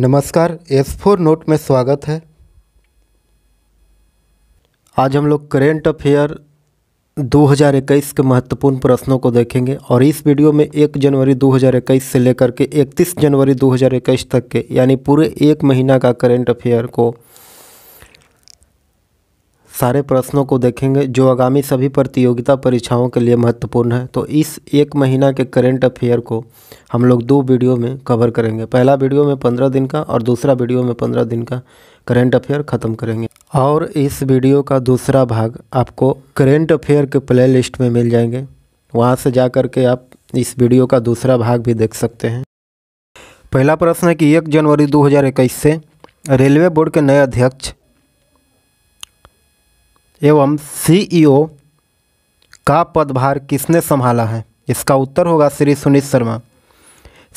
नमस्कार S four note में स्वागत है आज हम लोग करेंट अफेयर 2021 के महत्वपूर्ण प्रश्नों को देखेंगे और इस वीडियो में 1 जनवरी 2021 से लेकर के 31 जनवरी 2021 तक के यानी पूरे एक महीना का करेंट अफेयर को सारे प्रश्नों को देखेंगे जो आगामी सभी प्रतियोगिता परीक्षाओं के लिए महत्वपूर्ण है तो इस एक महीना के करेंट अफेयर को हम लोग दो वीडियो में कवर करेंगे पहला वीडियो में पंद्रह दिन का और दूसरा वीडियो में पंद्रह दिन का करेंट अफेयर ख़त्म करेंगे और इस वीडियो का दूसरा भाग आपको करेंट अफेयर के प्ले लिस्ट में मिल जाएंगे वहाँ से जा कर के आप इस वीडियो का दूसरा भाग भी देख सकते हैं पहला प्रश्न है कि एक जनवरी दो से रेलवे बोर्ड के नए अध्यक्ष एवं सीईओ e का पदभार किसने संभाला है इसका उत्तर होगा श्री सुनीत शर्मा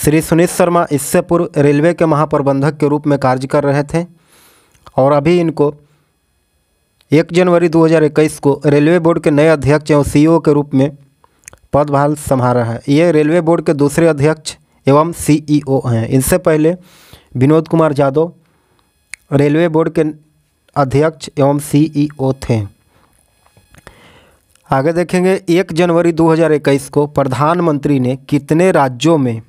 श्री सुनीत शर्मा इससे पूर्व रेलवे के महाप्रबंधक के रूप में कार्य कर रहे थे और अभी इनको एक जनवरी 2021 को रेलवे बोर्ड के नए अध्यक्ष एवं सीईओ e के रूप में पदभार संभाला है ये रेलवे बोर्ड के दूसरे अध्यक्ष एवं सीईओ e हैं इनसे पहले विनोद कुमार यादव रेलवे बोर्ड के अध्यक्ष एवं सीईओ थे आगे देखेंगे एक जनवरी 2021 को प्रधानमंत्री ने कितने राज्यों में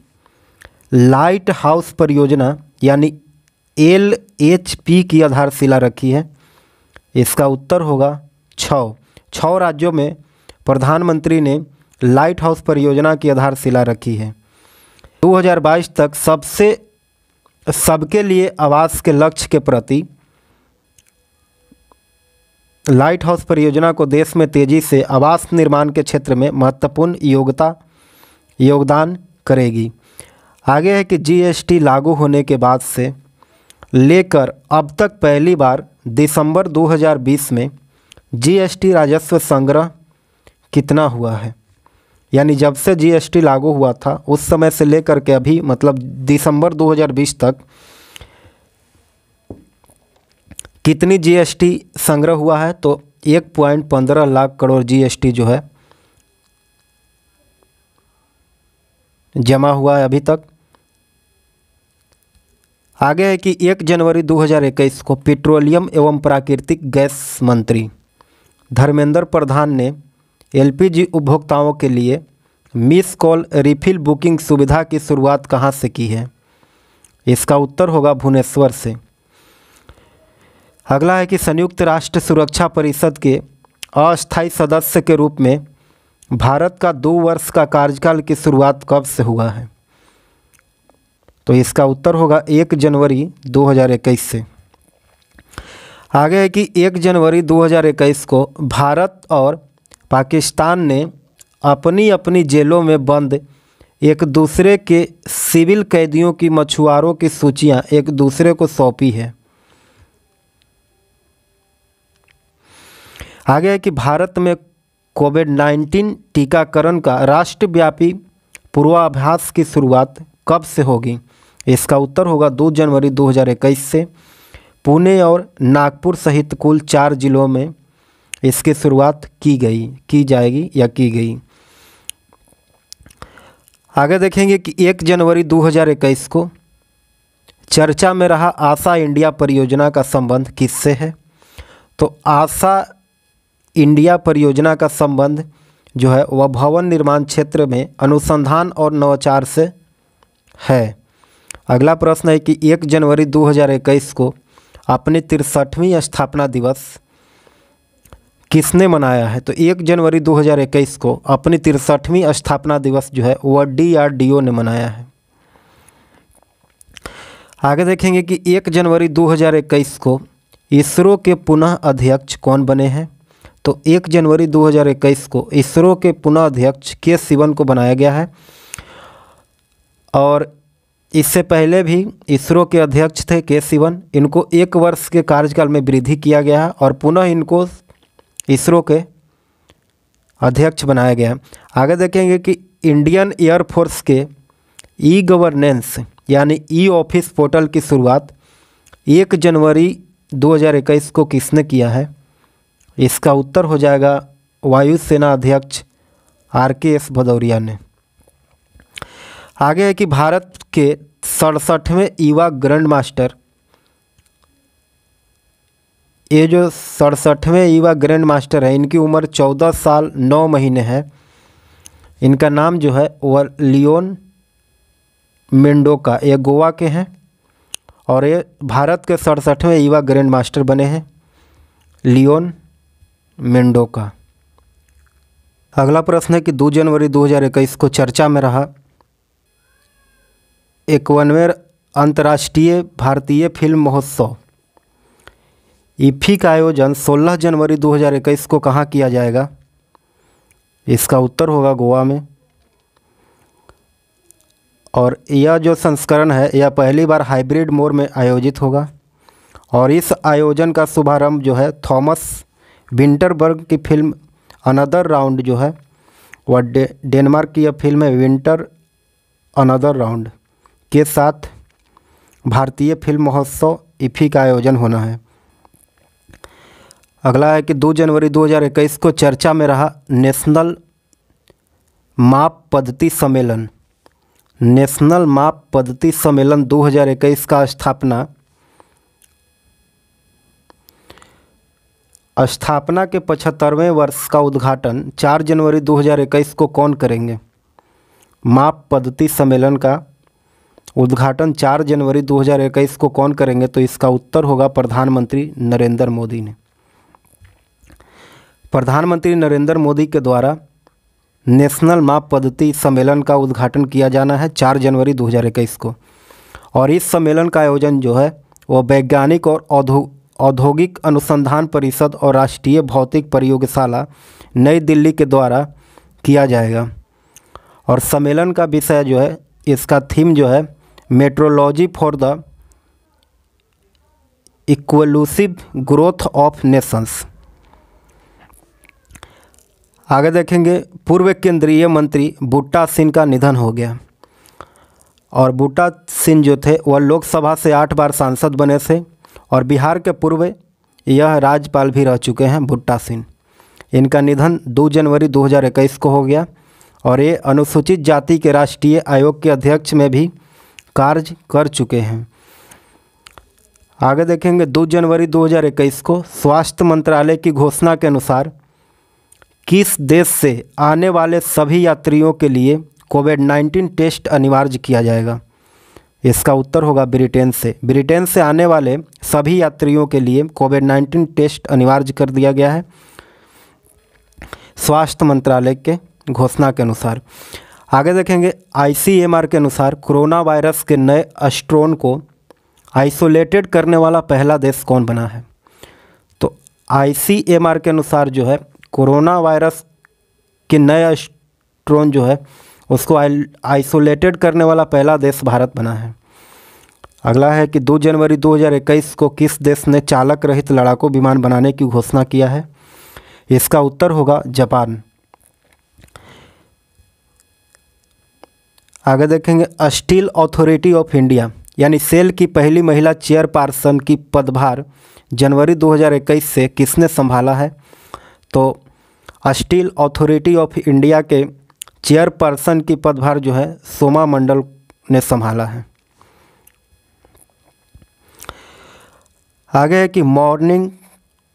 लाइट हाउस परियोजना यानी एल एच पी की आधारशिला रखी है इसका उत्तर होगा छ छ राज्यों में प्रधानमंत्री ने लाइट हाउस परियोजना की आधारशिला रखी है 2022 तक सबसे सबके लिए आवास के लक्ष्य के प्रति लाइट हाउस परियोजना को देश में तेजी से आवास निर्माण के क्षेत्र में महत्वपूर्ण योग्यता योगदान करेगी आगे है कि जीएसटी लागू होने के बाद से लेकर अब तक पहली बार दिसंबर 2020 में जीएसटी राजस्व संग्रह कितना हुआ है यानी जब से जीएसटी लागू हुआ था उस समय से लेकर के अभी मतलब दिसंबर 2020 तक कितनी जीएसटी संग्रह हुआ है तो एक पॉइंट पंद्रह लाख करोड़ जीएसटी जो है जमा हुआ है अभी तक आगे है कि 1 जनवरी 2021 को पेट्रोलियम एवं प्राकृतिक गैस मंत्री धर्मेंद्र प्रधान ने एलपीजी उपभोक्ताओं के लिए मिस कॉल रिफिल बुकिंग सुविधा की शुरुआत कहाँ से की है इसका उत्तर होगा भुवनेश्वर से अगला है कि संयुक्त राष्ट्र सुरक्षा परिषद के अस्थायी सदस्य के रूप में भारत का दो वर्ष का कार्यकाल की शुरुआत कब से हुआ है तो इसका उत्तर होगा एक जनवरी 2021 से आगे है कि एक जनवरी 2021 को भारत और पाकिस्तान ने अपनी अपनी जेलों में बंद एक दूसरे के सिविल कैदियों की मछुआरों की सूचियां एक दूसरे को सौंपी है आगे है कि भारत में कोविड नाइन्टीन टीकाकरण का राष्ट्रव्यापी पूर्वाभ्यास की शुरुआत कब से होगी इसका उत्तर होगा 2 जनवरी 2021 से पुणे और नागपुर सहित कुल चार जिलों में इसकी शुरुआत की गई की जाएगी या की गई आगे देखेंगे कि 1 जनवरी 2021 को चर्चा में रहा आशा इंडिया परियोजना का संबंध किससे है तो आशा इंडिया परियोजना का संबंध जो है वह भवन निर्माण क्षेत्र में अनुसंधान और नवाचार से है अगला प्रश्न है कि 1 जनवरी 2021 को अपने तिरसठवीं स्थापना दिवस किसने मनाया है तो 1 जनवरी 2021 को अपनी तिरसठवीं स्थापना दिवस जो है वह डीआरडीओ ने मनाया है आगे देखेंगे कि 1 जनवरी 2021 को इसरो के पुनः अध्यक्ष कौन बने हैं तो 1 जनवरी 2021 को इसरो के पुनः अध्यक्ष के सिवन को बनाया गया है और इससे पहले भी इसरो के अध्यक्ष थे के सिवन इनको एक वर्ष के कार्यकाल में वृद्धि किया गया है और पुनः इनको इसरो के अध्यक्ष बनाया गया है आगे देखेंगे कि इंडियन एयरफोर्स के ई गवर्नेंस यानी ई ऑफिस पोर्टल की शुरुआत एक जनवरी 2021 को किसने किया है इसका उत्तर हो जाएगा वायुसेना अध्यक्ष आर के एस भदौरिया ने आगे है कि भारत के सड़सठवें युवा ग्रैंड मास्टर ये जो सड़सठवें युवा ग्रैंड मास्टर हैं इनकी उम्र चौदह साल नौ महीने है इनका नाम जो है वह लियोन मेंडोका ये गोवा के हैं और ये भारत के सड़सठवें युवा ग्रैंड मास्टर बने हैं लियोन मेंडोका अगला प्रश्न है कि 2 जनवरी 2021 को चर्चा में रहा इक्यानवे अंतर्राष्ट्रीय भारतीय फिल्म महोत्सव इफी का आयोजन 16 जनवरी 2021 को कहाँ किया जाएगा इसका उत्तर होगा गोवा में और यह जो संस्करण है यह पहली बार हाइब्रिड मोड में आयोजित होगा और इस आयोजन का शुभारंभ जो है थॉमस विंटरबर्ग की फिल्म अनदर राउंड जो है वह डेनमार्क की यह फिल्म है विंटर अनदर राउंड के साथ भारतीय फिल्म महोत्सव इफ़ी का आयोजन होना है अगला है कि 2 जनवरी 2021 को चर्चा में रहा नेशनल माप पद्धति सम्मेलन नेशनल माप पद्धति सम्मेलन 2021 का स्थापना स्थापना के पचहत्तरवें वर्ष का उद्घाटन 4 जनवरी 2021 को कौन करेंगे माप पद्धति सम्मेलन का उद्घाटन 4 जनवरी 2021 को कौन करेंगे तो इसका उत्तर होगा प्रधानमंत्री नरेंद्र मोदी ने प्रधानमंत्री नरेंद्र मोदी के द्वारा नेशनल माप पद्धति सम्मेलन का उद्घाटन किया जाना है 4 जनवरी 2021 को और इस सम्मेलन का आयोजन जो है वह वैज्ञानिक और औधो औद्योगिक अनुसंधान परिषद और राष्ट्रीय भौतिक प्रयोगशाला नई दिल्ली के द्वारा किया जाएगा और सम्मेलन का विषय जो है इसका थीम जो है metrology for the inclusive growth of nations आगे देखेंगे पूर्व केंद्रीय मंत्री बूटा सिंह का निधन हो गया और बूटा सिंह जो थे वह लोकसभा से आठ बार सांसद बने थे और बिहार के पूर्व यह राज्यपाल भी रह चुके हैं भुट्टा सिंह इनका निधन 2 जनवरी 2021 को हो गया और ये अनुसूचित जाति के राष्ट्रीय आयोग के अध्यक्ष में भी कार्य कर चुके हैं आगे देखेंगे 2 जनवरी 2021 को स्वास्थ्य मंत्रालय की घोषणा के अनुसार किस देश से आने वाले सभी यात्रियों के लिए कोविड 19 टेस्ट अनिवार्य किया जाएगा इसका उत्तर होगा ब्रिटेन से ब्रिटेन से आने वाले सभी यात्रियों के लिए कोविड नाइन्टीन टेस्ट अनिवार्य कर दिया गया है स्वास्थ्य मंत्रालय के घोषणा के अनुसार आगे देखेंगे आईसीएमआर के अनुसार कोरोना वायरस के नए अस्ट्रोन को आइसोलेटेड करने वाला पहला देश कौन बना है तो आईसीएमआर के अनुसार जो है कोरोना वायरस के नए अस्ट्रोन जो है उसको आइसोलेटेड करने वाला पहला देश भारत बना है अगला है कि 2 जनवरी 2021 को किस देश ने चालक रहित लड़ाकू विमान बनाने की घोषणा किया है इसका उत्तर होगा जापान आगे देखेंगे स्टील अथॉरिटी ऑफ इंडिया यानी सेल की पहली महिला चेयरपर्सन की पदभार जनवरी 2021 से किसने संभाला है तो स्टील अथॉरिटी ऑफ इंडिया के चेयरपर्सन की पदभार जो है सोमा मंडल ने संभाला है आगे है कि मॉर्निंग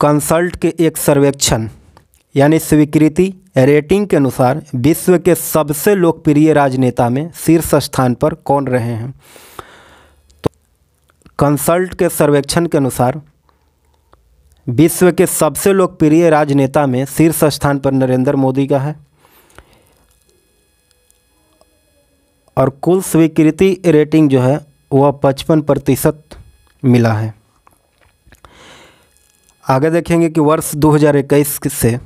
कंसल्ट के एक सर्वेक्षण यानी स्वीकृति रेटिंग के अनुसार विश्व के सबसे लोकप्रिय राजनेता में शीर्ष स्थान पर कौन रहे हैं तो कंसल्ट के सर्वेक्षण के अनुसार विश्व के सबसे लोकप्रिय राजनेता में शीर्ष स्थान पर नरेंद्र मोदी का है और कुल स्वीकृति रेटिंग जो है वह पचपन प्रतिशत मिला है आगे देखेंगे कि वर्ष 2021 से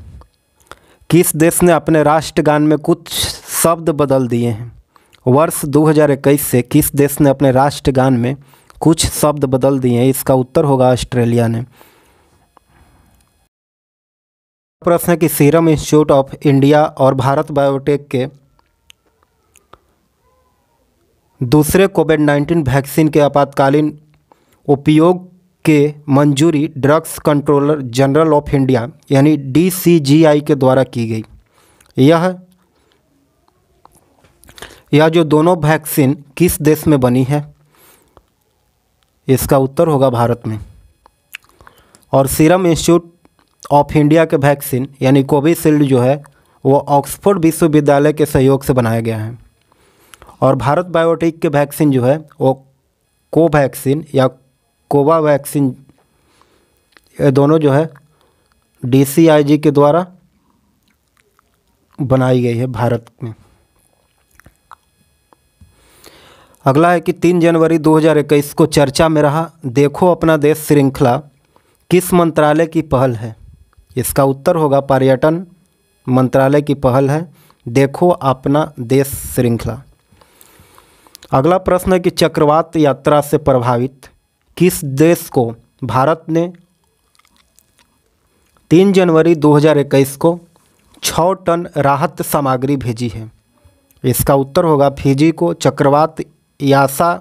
किस देश ने अपने राष्ट्रगान में कुछ शब्द बदल दिए हैं वर्ष 2021 से किस देश ने अपने राष्ट्रगान में कुछ शब्द बदल दिए हैं इसका उत्तर होगा ऑस्ट्रेलिया ने प्रश्न है कि सीरम इंस्टीट्यूट ऑफ इंडिया और भारत बायोटेक के दूसरे कोविड नाइन्टीन वैक्सीन के आपातकालीन उपयोग के मंजूरी drugs controller general of India यानी डीसीजीआई के द्वारा की गई यह यह जो दोनों वैक्सीन किस देश में बनी है इसका उत्तर होगा भारत में और सीरम इंस्टीट्यूट ऑफ इंडिया के वैक्सीन यानी कोविशील्ड जो है वो ऑक्सफोर्ड विश्वविद्यालय के सहयोग से बनाया गया है और भारत बायोटेक के वैक्सीन जो है वो कोवैक्सीन या ये दोनों जो है डीसीआईजी के द्वारा बनाई गई है भारत में अगला है कि तीन जनवरी 2021 को चर्चा में रहा देखो अपना देश श्रृंखला किस मंत्रालय की पहल है इसका उत्तर होगा पर्यटन मंत्रालय की पहल है देखो अपना देश श्रृंखला अगला प्रश्न है कि चक्रवात यात्रा से प्रभावित किस देश को भारत ने तीन जनवरी 2021 को छ टन राहत सामग्री भेजी है इसका उत्तर होगा फिजी को चक्रवात यासा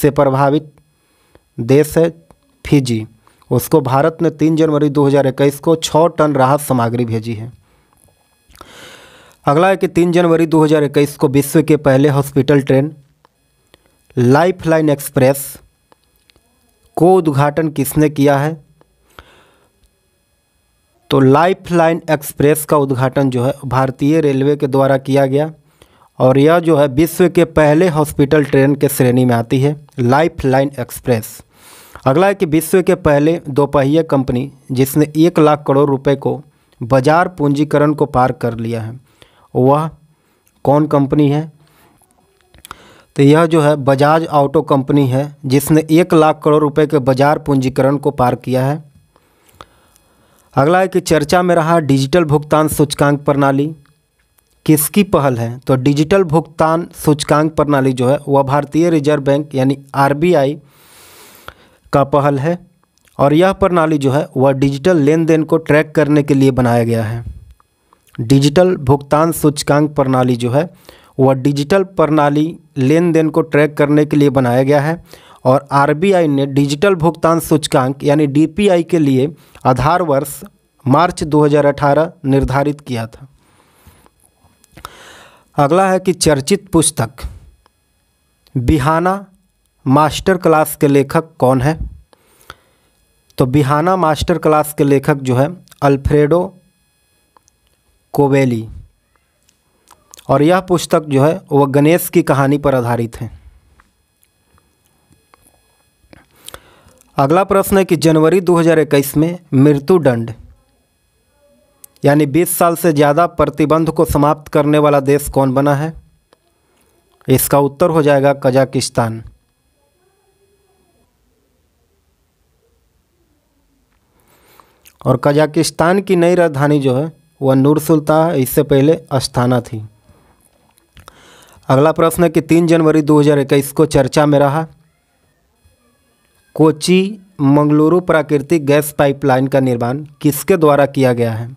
से प्रभावित देश है फिजी उसको भारत ने तीन जनवरी 2021 को छः टन राहत सामग्री भेजी है अगला है कि तीन जनवरी 2021 को विश्व के पहले हॉस्पिटल ट्रेन लाइफलाइन एक्सप्रेस को उद्घाटन किसने किया है तो लाइफलाइन एक्सप्रेस का उद्घाटन जो है भारतीय रेलवे के द्वारा किया गया और यह जो है विश्व के पहले हॉस्पिटल ट्रेन के श्रेणी में आती है लाइफलाइन एक्सप्रेस अगला है कि विश्व के पहले दोपहिया कंपनी जिसने एक लाख करोड़ रुपए को बाजार पूंजीकरण को पार कर लिया है वह कौन कंपनी है तो यह जो है बजाज ऑटो कंपनी है जिसने एक लाख करोड़ रुपए के बाजार पूंजीकरण को पार किया है अगला है कि चर्चा में रहा डिजिटल भुगतान सूचकांक प्रणाली किसकी पहल है तो डिजिटल भुगतान सूचकांक प्रणाली जो है वह भारतीय रिजर्व बैंक यानी आर का पहल है और यह प्रणाली जो है वह डिजिटल लेन देन को ट्रैक करने के लिए बनाया गया है डिजिटल भुगतान सूचकांक प्रणाली जो है वह डिजिटल प्रणाली लेन देन को ट्रैक करने के लिए बनाया गया है और आरबीआई ने डिजिटल भुगतान सूचकांक यानी डीपीआई के लिए आधार वर्ष मार्च 2018 निर्धारित किया था अगला है कि चर्चित पुस्तक बिहाना मास्टर क्लास के लेखक कौन है तो बिहाना मास्टर क्लास के लेखक जो है अल्फ्रेडो कोवेली और यह पुस्तक जो है वह गणेश की कहानी पर आधारित है अगला प्रश्न है कि जनवरी 2021 में मृत्यु दंड यानी 20 साल से ज़्यादा प्रतिबंध को समाप्त करने वाला देश कौन बना है इसका उत्तर हो जाएगा कजाकिस्तान और कजाकिस्तान की नई राजधानी जो है वह नूर सुल्ता इससे पहले अस्थाना थी अगला प्रश्न है कि तीन जनवरी 2021 को चर्चा में रहा कोची मंगलुरु प्राकृतिक गैस पाइपलाइन का निर्माण किसके द्वारा किया गया है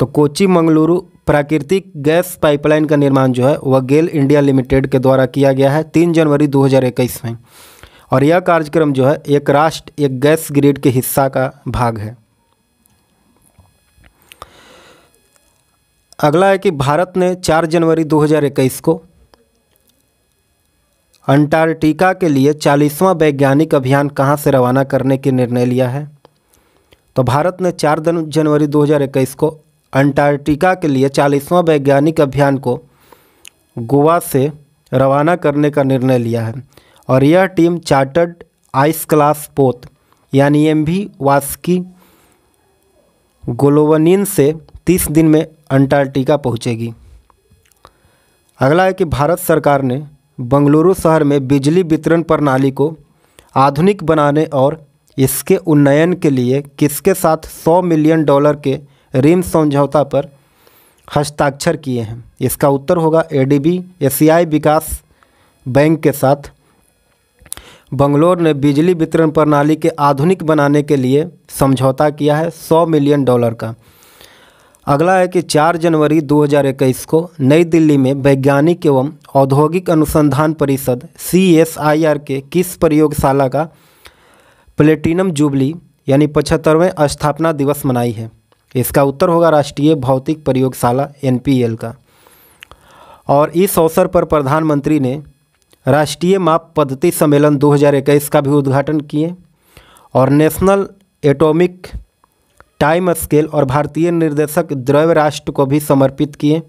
तो कोची मंगलुरु प्राकृतिक गैस पाइपलाइन का निर्माण जो है वह गेल इंडिया लिमिटेड के द्वारा किया गया है तीन जनवरी 2021 में और यह कार्यक्रम जो है एक राष्ट्र एक गैस ग्रिड के हिस्सा का भाग है अगला है कि भारत ने 4 जनवरी 2021 को अंटार्कटिका के लिए 40वां वैज्ञानिक अभियान कहाँ से रवाना करने के निर्णय लिया है तो भारत ने 4 जनवरी 2021 को अंटार्कटिका के लिए 40वां वैज्ञानिक अभियान को गोवा से रवाना करने का निर्णय लिया है और यह टीम चार्टर्ड आइस क्लास पोत यानी एम वास्की गोलोवनिन से तीस दिन में अंटार्कटिका पहुंचेगी अगला है कि भारत सरकार ने बंगलुरु शहर में बिजली वितरण प्रणाली को आधुनिक बनाने और इसके उन्नयन के लिए किसके साथ 100 मिलियन डॉलर के रिम समझौता पर हस्ताक्षर किए हैं इसका उत्तर होगा एडीबी एशियाई विकास बैंक के साथ बंगलोर ने बिजली वितरण प्रणाली के आधुनिक बनाने के लिए समझौता किया है 100 मिलियन डॉलर का अगला है कि 4 जनवरी 2021 को नई दिल्ली में वैज्ञानिक एवं औद्योगिक अनुसंधान परिषद सीएसआईआर के किस प्रयोगशाला का प्लेटिनम जुबली यानी पचहत्तरवें स्थापना दिवस मनाई है इसका उत्तर होगा राष्ट्रीय भौतिक प्रयोगशाला एनपीएल का और इस अवसर पर प्रधानमंत्री ने राष्ट्रीय माप पद्धति सम्मेलन 2021 का भी उद्घाटन किए और नेशनल एटॉमिक टाइम स्केल और भारतीय निर्देशक द्रव्य राष्ट्र को भी समर्पित किए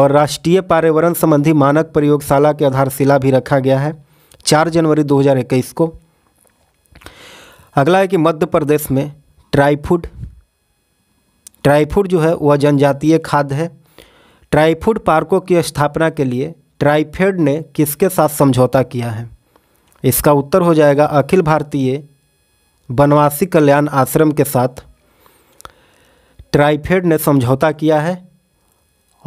और राष्ट्रीय पर्यावरण संबंधी मानक प्रयोगशाला की आधारशिला भी रखा गया है चार जनवरी 2021 को अगला है कि मध्य प्रदेश में ट्राईफूड ट्राईफूड जो है वह जनजातीय खाद्य है ट्राईफूड पार्कों की स्थापना के लिए ट्राईफेड ने किसके साथ समझौता किया है इसका उत्तर हो जाएगा अखिल भारतीय बनवासी कल्याण आश्रम के साथ ट्राइफेड ने समझौता किया है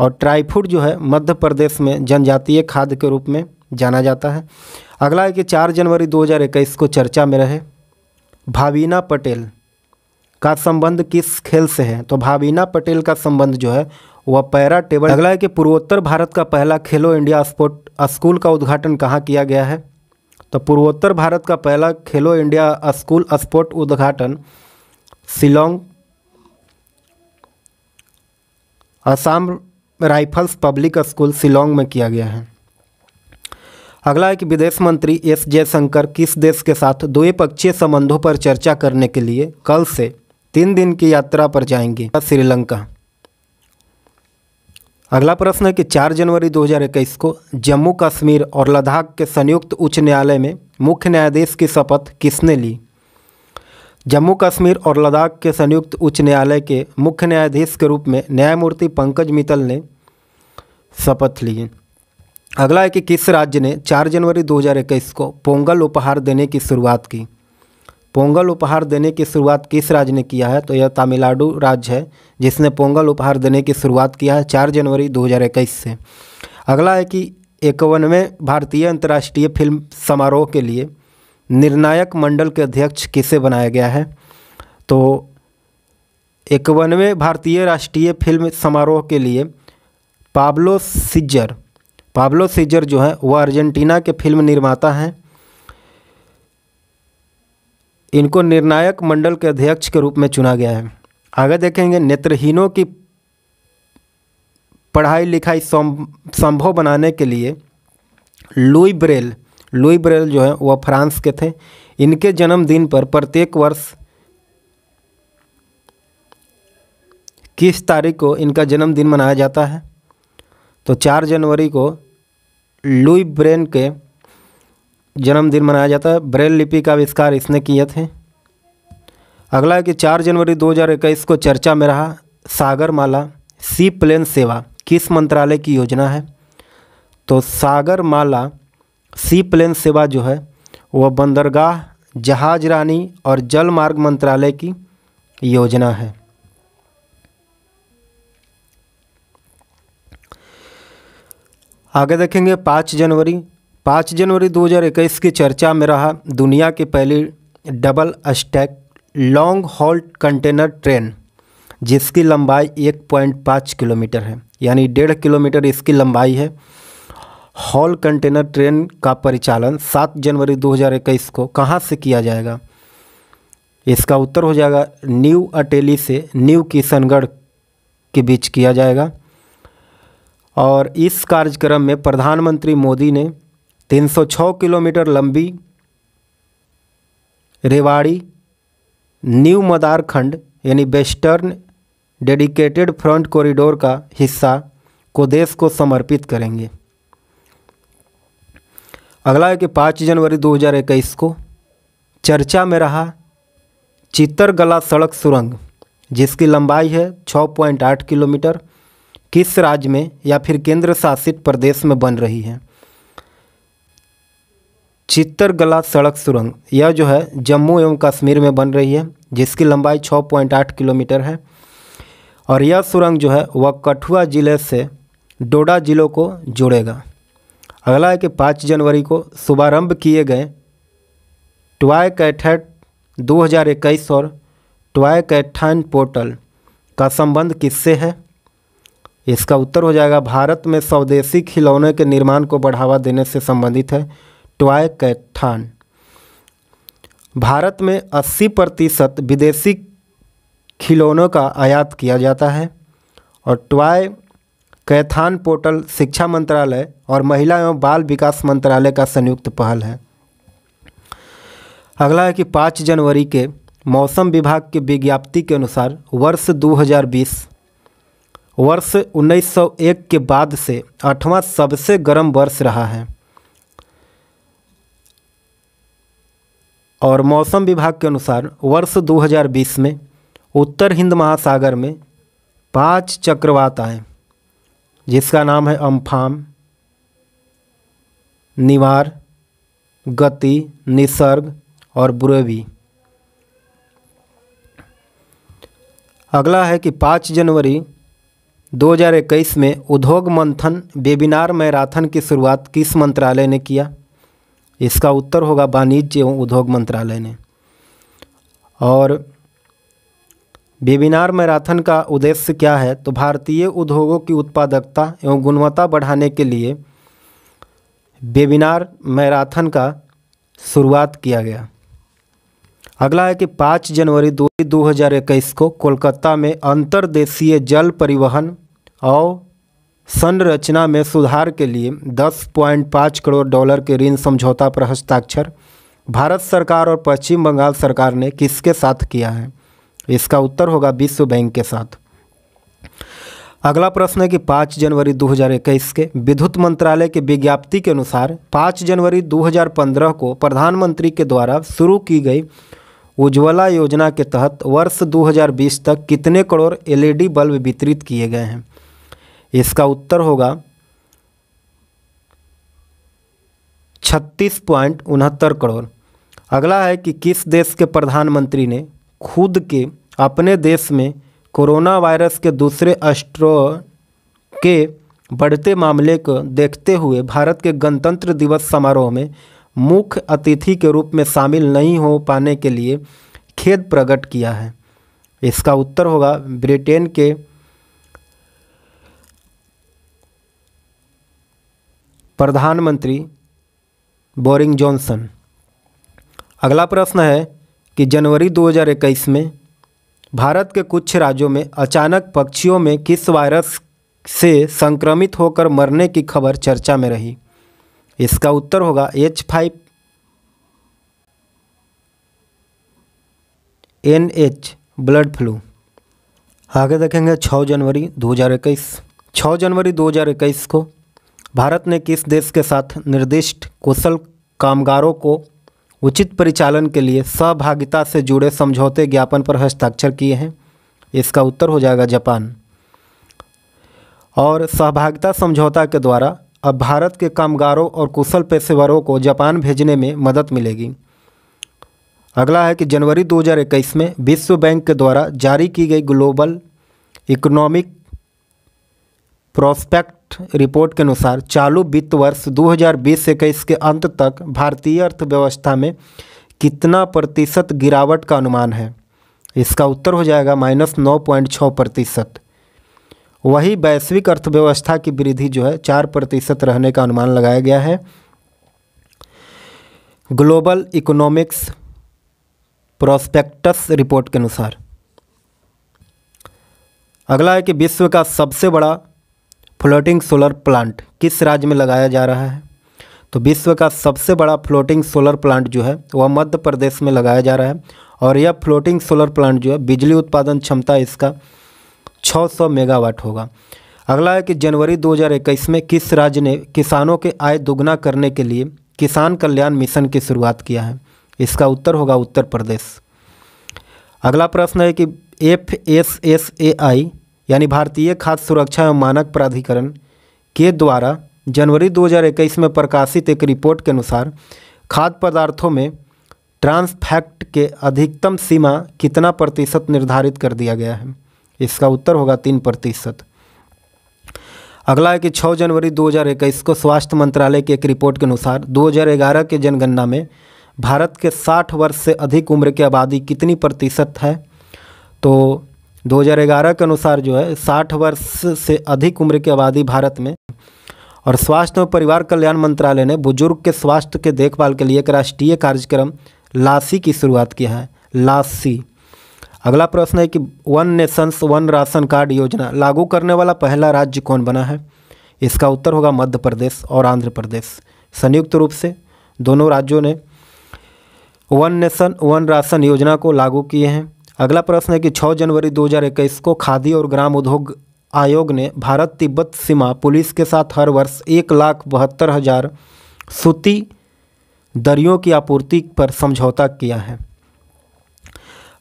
और ट्राइफूड जो है मध्य प्रदेश में जनजातीय खाद्य के रूप में जाना जाता है अगला है कि चार जनवरी 2021 को चर्चा में रहे भावीना पटेल का संबंध किस खेल से है तो भावीना पटेल का संबंध जो है वह पैरा टेबल अगला है कि पूर्वोत्तर भारत का पहला खेलो इंडिया स्पोर्ट स्कूल का उद्घाटन कहाँ किया गया है तो पूर्वोत्तर भारत का पहला खेलो इंडिया स्कूल स्पोर्ट उद्घाटन Shillong Assam rifles public school Shillong में किया गया है अगला है कि विदेश मंत्री एस जयशंकर किस देश के साथ द्विपक्षीय संबंधों पर चर्चा करने के लिए कल से तीन दिन की यात्रा पर जाएंगे श्रीलंका अगला प्रश्न है कि 4 जनवरी 2021 को जम्मू कश्मीर और लद्दाख के संयुक्त उच्च न्यायालय में मुख्य न्यायाधीश की शपथ किसने ली जम्मू कश्मीर और लद्दाख के संयुक्त उच्च न्यायालय के मुख्य न्यायाधीश के रूप में न्यायमूर्ति पंकज मित्तल ने शपथ ली अगला है कि किस राज्य ने 4 जनवरी 2021 को पोंगल उपहार देने की शुरुआत की पोंगल उपहार देने की शुरुआत किस राज्य ने किया है तो यह तमिलनाडु राज्य है जिसने पोंगल उपहार देने की शुरुआत किया है चार जनवरी दो से अगला है कि इक्यावनवें भारतीय अंतर्राष्ट्रीय फिल्म समारोह के लिए निर्णायक मंडल के अध्यक्ष किसे बनाया गया है तो इक्यावनवें भारतीय राष्ट्रीय फिल्म समारोह के लिए पाब्लो सिजर पाब्लो सिजर जो है वह अर्जेंटीना के फिल्म निर्माता हैं इनको निर्णायक मंडल के अध्यक्ष के रूप में चुना गया है आगे देखेंगे नेत्रहीनों की पढ़ाई लिखाई संभव बनाने के लिए लुई ब्रेल लुई ब्रेल जो है वह फ्रांस के थे इनके जन्मदिन पर प्रत्येक वर्ष किस तारीख को इनका जन्मदिन मनाया जाता है तो चार जनवरी को लुई ब्रेन के जन्मदिन मनाया जाता है ब्रेल लिपि का आविष्कार इसने किए थे अगला है कि चार जनवरी 2021 को चर्चा में रहा सागरमाला सी प्लेन सेवा किस मंत्रालय की योजना है तो सागरमाला सी प्लेन सेवा जो है वह बंदरगाह जहाज रानी और जल मार्ग मंत्रालय की योजना है आगे देखेंगे पाँच जनवरी पाँच जनवरी 2021 की चर्चा में रहा दुनिया की पहली double stack long haul container train जिसकी लंबाई 1.5 किलोमीटर है यानी डेढ़ किलोमीटर इसकी लंबाई है हॉल कंटेनर ट्रेन का परिचालन 7 जनवरी 2021 को कहाँ से किया जाएगा इसका उत्तर हो जाएगा न्यू अटेली से न्यू किशनगढ़ के बीच किया जाएगा और इस कार्यक्रम में प्रधानमंत्री मोदी ने 306 किलोमीटर लंबी रेवाड़ी न्यू मदार खंड यानी वेस्टर्न डेडिकेटेड फ्रंट कॉरिडोर का हिस्सा को देश को समर्पित करेंगे अगला है कि पाँच जनवरी 2021 को चर्चा में रहा चित्तरगला सड़क सुरंग जिसकी लंबाई है 6.8 किलोमीटर किस राज्य में या फिर केंद्र शासित प्रदेश में बन रही है चित्तरगला सड़क सुरंग यह जो है जम्मू एवं कश्मीर में बन रही है जिसकी लंबाई 6.8 किलोमीटर है और यह सुरंग जो है वह कठुआ ज़िले से डोडा ज़िलों को जोड़ेगा अगला है कि पाँच जनवरी को शुभारंभ किए गए ट्वाय कैठेट 2021 और ट्वाय कैठान पोर्टल का संबंध किससे है इसका उत्तर हो जाएगा भारत में स्वदेशी खिलौने के निर्माण को बढ़ावा देने से संबंधित है ट्वाय कैठान भारत में 80 प्रतिशत विदेशी खिलौनों का आयात किया जाता है और ट्वाय कैथान पोर्टल शिक्षा मंत्रालय और महिला एवं बाल विकास मंत्रालय का संयुक्त पहल है अगला है कि पाँच जनवरी के मौसम विभाग के विज्ञप्ति के अनुसार वर्ष 2020 वर्ष 1901 के बाद से आठवां सबसे गर्म वर्ष रहा है और मौसम विभाग के अनुसार वर्ष 2020 में उत्तर हिंद महासागर में पांच चक्रवात आए जिसका नाम है अम्फाम निवार गति निसर्ग और बुरेवी अगला है कि 5 जनवरी 2021 में उद्योग मंथन वेबिनार मैराथन की शुरुआत किस मंत्रालय ने किया इसका उत्तर होगा वाणिज्य एवं उद्योग मंत्रालय ने और वेबिनार मैराथन का उद्देश्य क्या है तो भारतीय उद्योगों की उत्पादकता एवं गुणवत्ता बढ़ाने के लिए वेबिनार मैराथन का शुरुआत किया गया अगला है कि 5 जनवरी दो हज़ार इक्कीस को कोलकाता में अंतर्देशीय जल परिवहन और संरचना में सुधार के लिए 10.5 करोड़ डॉलर के ऋण समझौता पर हस्ताक्षर भारत सरकार और पश्चिम बंगाल सरकार ने किसके साथ किया है इसका उत्तर होगा विश्व बैंक के साथ अगला प्रश्न है कि 5 जनवरी 2021 के विद्युत मंत्रालय के विज्ञप्ति के अनुसार 5 जनवरी 2015 को प्रधानमंत्री के द्वारा शुरू की गई उज्ज्वला योजना के तहत वर्ष 2020 तक कितने करोड़ एलईडी बल्ब वितरित किए गए हैं इसका उत्तर होगा छत्तीस उनहत्तर करोड़ अगला है कि किस देश के प्रधानमंत्री ने खुद के अपने देश में कोरोना वायरस के दूसरे अस्ट्रो के बढ़ते मामले को देखते हुए भारत के गणतंत्र दिवस समारोह में मुख्य अतिथि के रूप में शामिल नहीं हो पाने के लिए खेद प्रकट किया है इसका उत्तर होगा ब्रिटेन के प्रधानमंत्री बोरिंग जॉनसन अगला प्रश्न है कि जनवरी 2021 में भारत के कुछ राज्यों में अचानक पक्षियों में किस वायरस से संक्रमित होकर मरने की खबर चर्चा में रही इसका उत्तर होगा H five N H bird flu आगे देखेंगे 6 जनवरी 2021 6 जनवरी 2021 को भारत ने किस देश के साथ निर्दिष्ट कुशल कामगारों को उचित परिचालन के लिए सहभागिता से जुड़े समझौते ज्ञापन पर हस्ताक्षर किए हैं इसका उत्तर हो जाएगा जापान और सहभागिता समझौता के द्वारा अब भारत के कामगारों और कुशल पेशेवरों को जापान भेजने में मदद मिलेगी अगला है कि जनवरी 2021 में विश्व बैंक के द्वारा जारी की गई global economic prospects report के अनुसार चालू वित्त वर्ष 2020 बीस इक्कीस के अंत तक भारतीय अर्थव्यवस्था में कितना प्रतिशत गिरावट का अनुमान है इसका उत्तर हो जाएगा माइनस नौ पॉइंट छः प्रतिशत वही वैश्विक अर्थव्यवस्था की वृद्धि जो है चार प्रतिशत रहने का अनुमान लगाया गया है ग्लोबल इकोनॉमिक्स प्रोस्पेक्टस रिपोर्ट के अनुसार अगला है कि विश्व का सबसे बड़ा फ्लोटिंग सोलर प्लांट किस राज्य में लगाया जा रहा है तो विश्व का सबसे बड़ा फ्लोटिंग सोलर प्लांट जो है वह मध्य प्रदेश में लगाया जा रहा है और यह फ्लोटिंग सोलर प्लांट जो है बिजली उत्पादन क्षमता इसका 600 मेगावाट होगा अगला है कि जनवरी 2021 में किस राज्य ने किसानों के आय दोगुना करने के लिए किसान कल्याण मिशन की शुरुआत किया है इसका उत्तर होगा उत्तर प्रदेश अगला प्रश्न है कि F S S A I यानी भारतीय खाद्य सुरक्षा एवं मानक प्राधिकरण के द्वारा जनवरी 2021 में प्रकाशित एक रिपोर्ट के अनुसार खाद्य पदार्थों में ट्रांसफैक्ट के अधिकतम सीमा कितना प्रतिशत निर्धारित कर दिया गया है इसका उत्तर होगा तीन प्रतिशत अगला है कि 6 जनवरी 2021 को स्वास्थ्य मंत्रालय की एक रिपोर्ट के अनुसार 2011 के जनगणना में भारत के 60 वर्ष से अधिक उम्र की आबादी कितनी प्रतिशत है तो 2011 के अनुसार जो है 60 वर्ष से अधिक उम्र की आबादी भारत में और स्वास्थ्य और परिवार कल्याण मंत्रालय ने बुजुर्ग के स्वास्थ्य के देखभाल के लिए एक राष्ट्रीय कार्यक्रम लासी की शुरुआत किया है लासी अगला प्रश्न है कि one nations one ration card योजना लागू करने वाला पहला राज्य कौन बना है इसका उत्तर होगा मध्य प्रदेश और आंध्र प्रदेश संयुक्त रूप से दोनों राज्यों ने वन नेशन वन राशन योजना को लागू किए हैं अगला प्रश्न है कि 6 जनवरी 2021 को खादी और ग्राम उद्योग आयोग ने भारत तिब्बत सीमा पुलिस के साथ हर वर्ष एक लाख बहत्तर हज़ार सूती दरियों की आपूर्ति पर समझौता किया है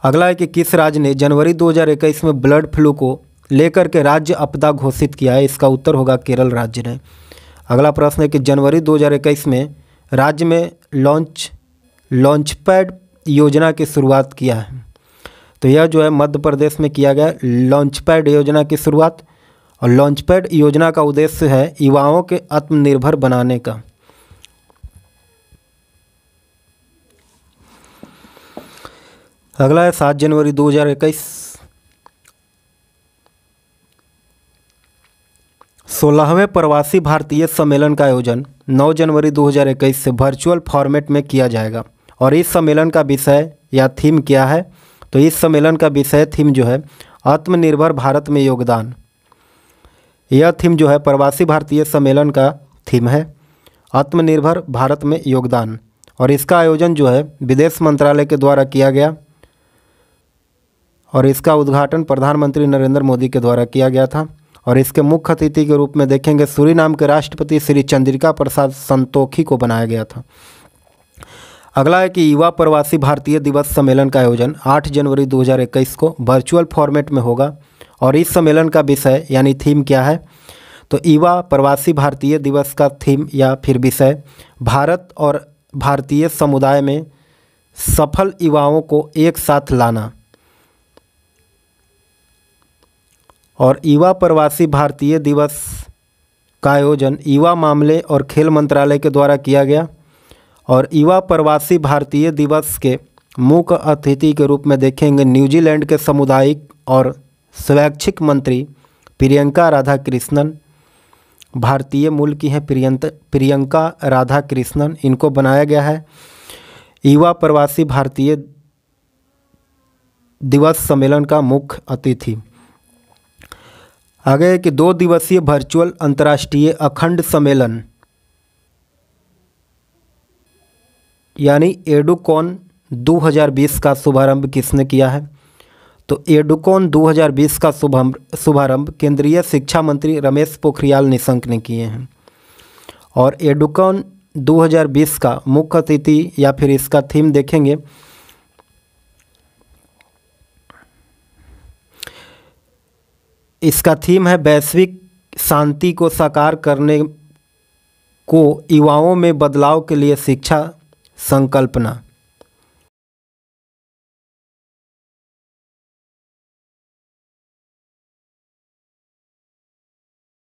अगला है कि किस राज्य ने जनवरी 2021 में ब्लड फ्लू को लेकर के राज्य आपदा घोषित किया है इसका उत्तर होगा केरल राज्य ने अगला प्रश्न है कि जनवरी 2021 में राज्य में लॉन्च लॉन्च पैड योजना की शुरुआत किया है तो यह जो है मध्य प्रदेश में किया गया लॉन्च पैड योजना की शुरुआत और लॉन्च पैड योजना का उद्देश्य है युवाओं के आत्मनिर्भर बनाने का अगला है सात जनवरी 2021 सोलहवें प्रवासी भारतीय सम्मेलन का आयोजन 9 जनवरी 2021 से वर्चुअल फॉर्मेट में किया जाएगा और इस सम्मेलन का विषय या थीम क्या है तो इस सम्मेलन का विषय थीम जो है आत्मनिर्भर भारत में योगदान यह थीम जो है प्रवासी भारतीय सम्मेलन का थीम है आत्मनिर्भर भारत में योगदान और इसका आयोजन जो है विदेश मंत्रालय के द्वारा किया गया और इसका उद्घाटन प्रधानमंत्री नरेंद्र मोदी के द्वारा किया गया था और इसके मुख्य अतिथि के रूप में देखेंगे सूरी के राष्ट्रपति श्री चंद्रिका प्रसाद संतोखी को बनाया गया था अगला है कि युवा प्रवासी भारतीय दिवस सम्मेलन का आयोजन 8 जनवरी 2021 को वर्चुअल फॉर्मेट में होगा और इस सम्मेलन का विषय यानी थीम क्या है तो युवा प्रवासी भारतीय दिवस का थीम या फिर विषय भारत और भारतीय समुदाय में सफल युवाओं को एक साथ लाना और युवा प्रवासी भारतीय दिवस का आयोजन युवा मामले और खेल मंत्रालय के द्वारा किया गया और युवा प्रवासी भारतीय दिवस के मुख्य अतिथि के रूप में देखेंगे न्यूजीलैंड के सामुदायिक और स्वैच्छिक मंत्री प्रियंका राधा कृष्णन भारतीय मूल की हैं प्रियंत प्रियंका राधा कृष्णन इनको बनाया गया है युवा प्रवासी भारतीय दिवस सम्मेलन का मुख्य अतिथि आगे कि दो दिवसीय वर्चुअल अंतर्राष्ट्रीय अखंड सम्मेलन यानी एडुकॉन 2020 का शुभारंभ किसने किया है तो एडुकॉन 2020 का शुभारंभ शुभारंभ केंद्रीय शिक्षा मंत्री रमेश पोखरियाल निशंक ने किए हैं और एडुकॉन 2020 का मुख्य अतिथि या फिर इसका थीम देखेंगे इसका थीम है वैश्विक शांति को साकार करने को युवाओं में बदलाव के लिए शिक्षा संकल्पना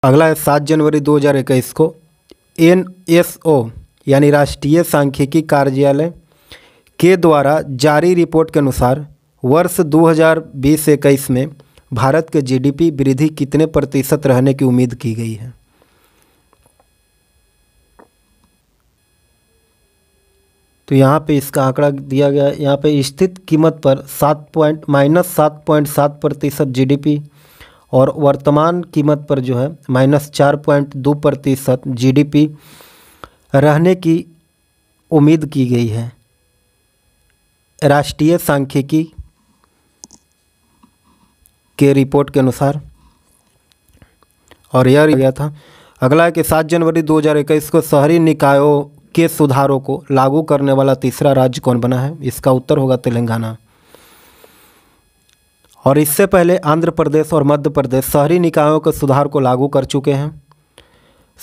अगला है सात जनवरी 2021 को एन एस ओ यानी राष्ट्रीय सांख्यिकी कार्यालय के द्वारा जारी रिपोर्ट के अनुसार वर्ष 2020 इक्कीस में भारत के जीडीपी वृद्धि कितने प्रतिशत रहने की उम्मीद की गई है तो यहाँ पे इसका आंकड़ा दिया गया है यहाँ पे स्थित कीमत पर सात पॉइंट माइनस सात पॉइंट सात प्रतिशत जी और वर्तमान कीमत पर जो है माइनस चार पॉइंट दो प्रतिशत जी रहने की उम्मीद की गई है राष्ट्रीय सांख्यिकी के रिपोर्ट के अनुसार और यह गया था अगला है कि सात जनवरी 2021 को शहरी निकायों के सुधारों को लागू करने वाला तीसरा राज्य कौन बना है इसका उत्तर होगा तेलंगाना और इससे पहले आंध्र प्रदेश और मध्य प्रदेश शहरी निकायों के सुधार को लागू कर चुके हैं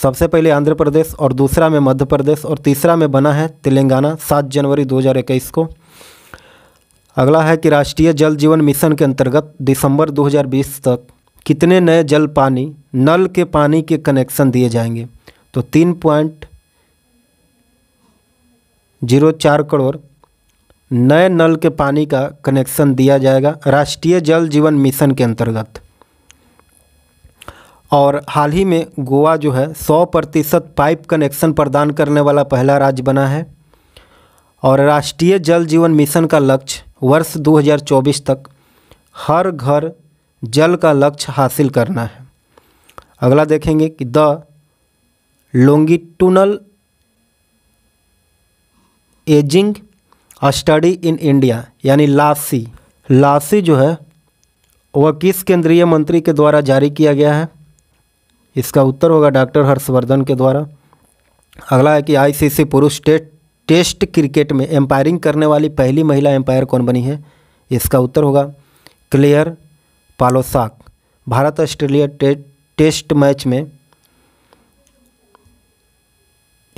सबसे पहले आंध्र प्रदेश और दूसरा में मध्य प्रदेश और तीसरा में बना है तेलंगाना सात जनवरी 2021 को अगला है कि राष्ट्रीय जल जीवन मिशन के अंतर्गत दिसंबर 2020 तक कितने नए जल पानी नल के पानी के कनेक्शन दिए जाएंगे तो तीन पॉइंट जीरो चार करोड़ नए नल के पानी का कनेक्शन दिया जाएगा राष्ट्रीय जल जीवन मिशन के अंतर्गत और हाल ही में गोवा जो है 100 प्रतिशत पाइप कनेक्शन प्रदान करने वाला पहला राज्य बना है और राष्ट्रीय जल जीवन मिशन का लक्ष्य वर्ष 2024 तक हर घर जल का लक्ष्य हासिल करना है अगला देखेंगे कि the longitudinal ageing a study in India यानी लासी लासी जो है वह किस केंद्रीय मंत्री के द्वारा जारी किया गया है इसका उत्तर होगा डॉक्टर हर्षवर्धन के द्वारा अगला है कि आईसीसी पुरुष टेस्ट टेस्ट क्रिकेट में एम्पायरिंग करने वाली पहली महिला एम्पायर कौन बनी है इसका उत्तर होगा क्लियर पालोसाक भारत ऑस्ट्रेलिया टे, टेस्ट मैच में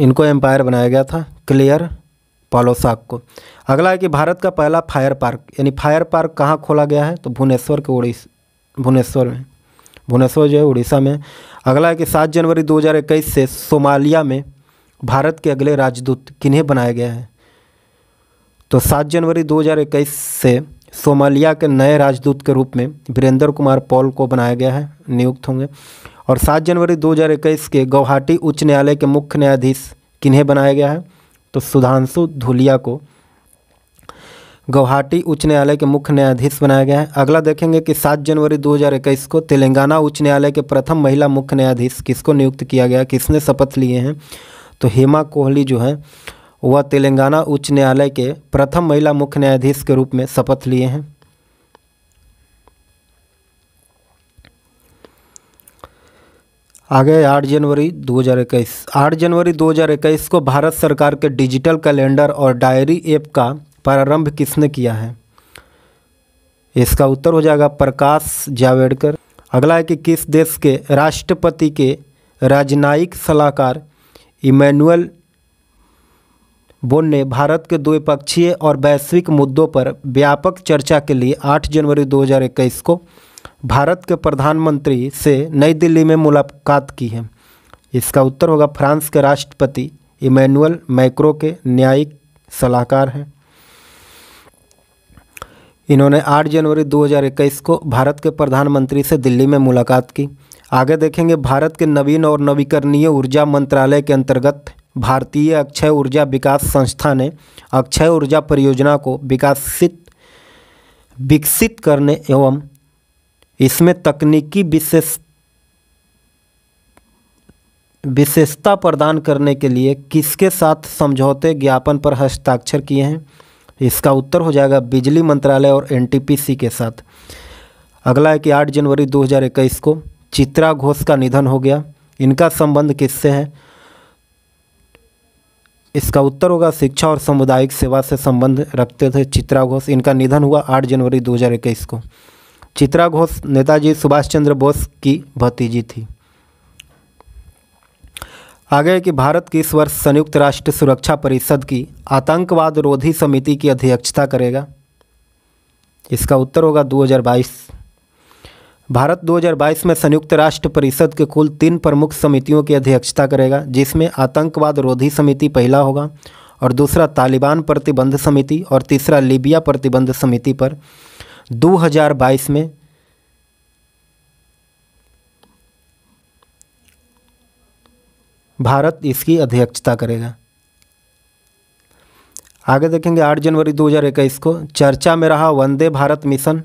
इनको एम्पायर बनाया गया था क्लियर पालोसाक को अगला है कि भारत का पहला फायर पार्क यानी फायर पार्क कहाँ खोला गया है तो भुवनेश्वर के उड़ीस भुवनेश्वर में भुवनेश्वर जो है उड़ीसा में अगला है कि सात जनवरी 2021 से सोमालिया में भारत के अगले राजदूत किन्हें बनाया गया है तो सात जनवरी 2021 से सोमालिया के नए राजदूत के रूप में वीरेंद्र कुमार पॉल को बनाया गया है नियुक्त होंगे और सात जनवरी 2021 के गुवाहाटी उच्च न्यायालय के मुख्य न्यायाधीश किन्हें बनाया गया है तो सुधांशु धुलिया को गुवाहाटी उच्च न्यायालय के मुख्य न्यायाधीश बनाया गया है अगला देखेंगे कि 7 जनवरी 2021 को तेलंगाना उच्च न्यायालय के प्रथम महिला मुख्य न्यायाधीश किसको नियुक्त किया गया किसने शपथ लिए हैं तो हेमा कोहली जो है वह तेलंगाना उच्च न्यायालय के प्रथम महिला मुख्य न्यायाधीश के रूप में शपथ लिए हैं आ गए आठ जनवरी 2021 8 जनवरी 2021 को भारत सरकार के डिजिटल कैलेंडर और डायरी ऐप का प्रारंभ किसने किया है इसका उत्तर हो जाएगा प्रकाश जावड़ेकर अगला है कि किस देश के राष्ट्रपति के राजनयिक सलाहकार इमैनुअल बोन ने भारत के द्विपक्षीय और वैश्विक मुद्दों पर व्यापक चर्चा के लिए 8 जनवरी 2021 को भारत के प्रधानमंत्री से नई दिल्ली में मुलाकात की है इसका उत्तर होगा फ्रांस के राष्ट्रपति इमैनुअल मैक्रो के न्यायिक सलाहकार हैं इन्होंने 8 जनवरी 2021 को भारत के प्रधानमंत्री से दिल्ली में मुलाकात की आगे देखेंगे भारत के नवीन और नवीकरणीय ऊर्जा मंत्रालय के अंतर्गत भारतीय अक्षय ऊर्जा विकास संस्था ने अक्षय ऊर्जा परियोजना को विकासित विकसित करने एवं इसमें तकनीकी विशेष विशेषता प्रदान करने के लिए किसके साथ समझौते ज्ञापन पर हस्ताक्षर किए हैं इसका उत्तर हो जाएगा बिजली मंत्रालय और एनटीपीसी के साथ अगला है कि 8 जनवरी 2021 को चित्रा घोष का निधन हो गया इनका संबंध किससे है इसका उत्तर होगा शिक्षा और सामुदायिक सेवा से संबंध रखते थे चित्रा घोष इनका निधन हुआ 8 जनवरी 2021 को चित्रा घोष नेताजी सुभाष चंद्र बोस की भतीजी थी आगे कि भारत की इस वर्ष संयुक्त राष्ट्र सुरक्षा परिषद की आतंकवाद रोधी समिति की अध्यक्षता करेगा इसका उत्तर होगा 2022 भारत 2022 में संयुक्त राष्ट्र परिषद के कुल तीन प्रमुख समितियों की अध्यक्षता करेगा जिसमें आतंकवाद रोधी समिति पहला होगा और दूसरा तालिबान प्रतिबंध समिति और तीसरा लीबिया प्रतिबंध समिति पर 2022 में भारत इसकी अध्यक्षता करेगा आगे देखेंगे 8 जनवरी 2021 को चर्चा में रहा वंदे भारत मिशन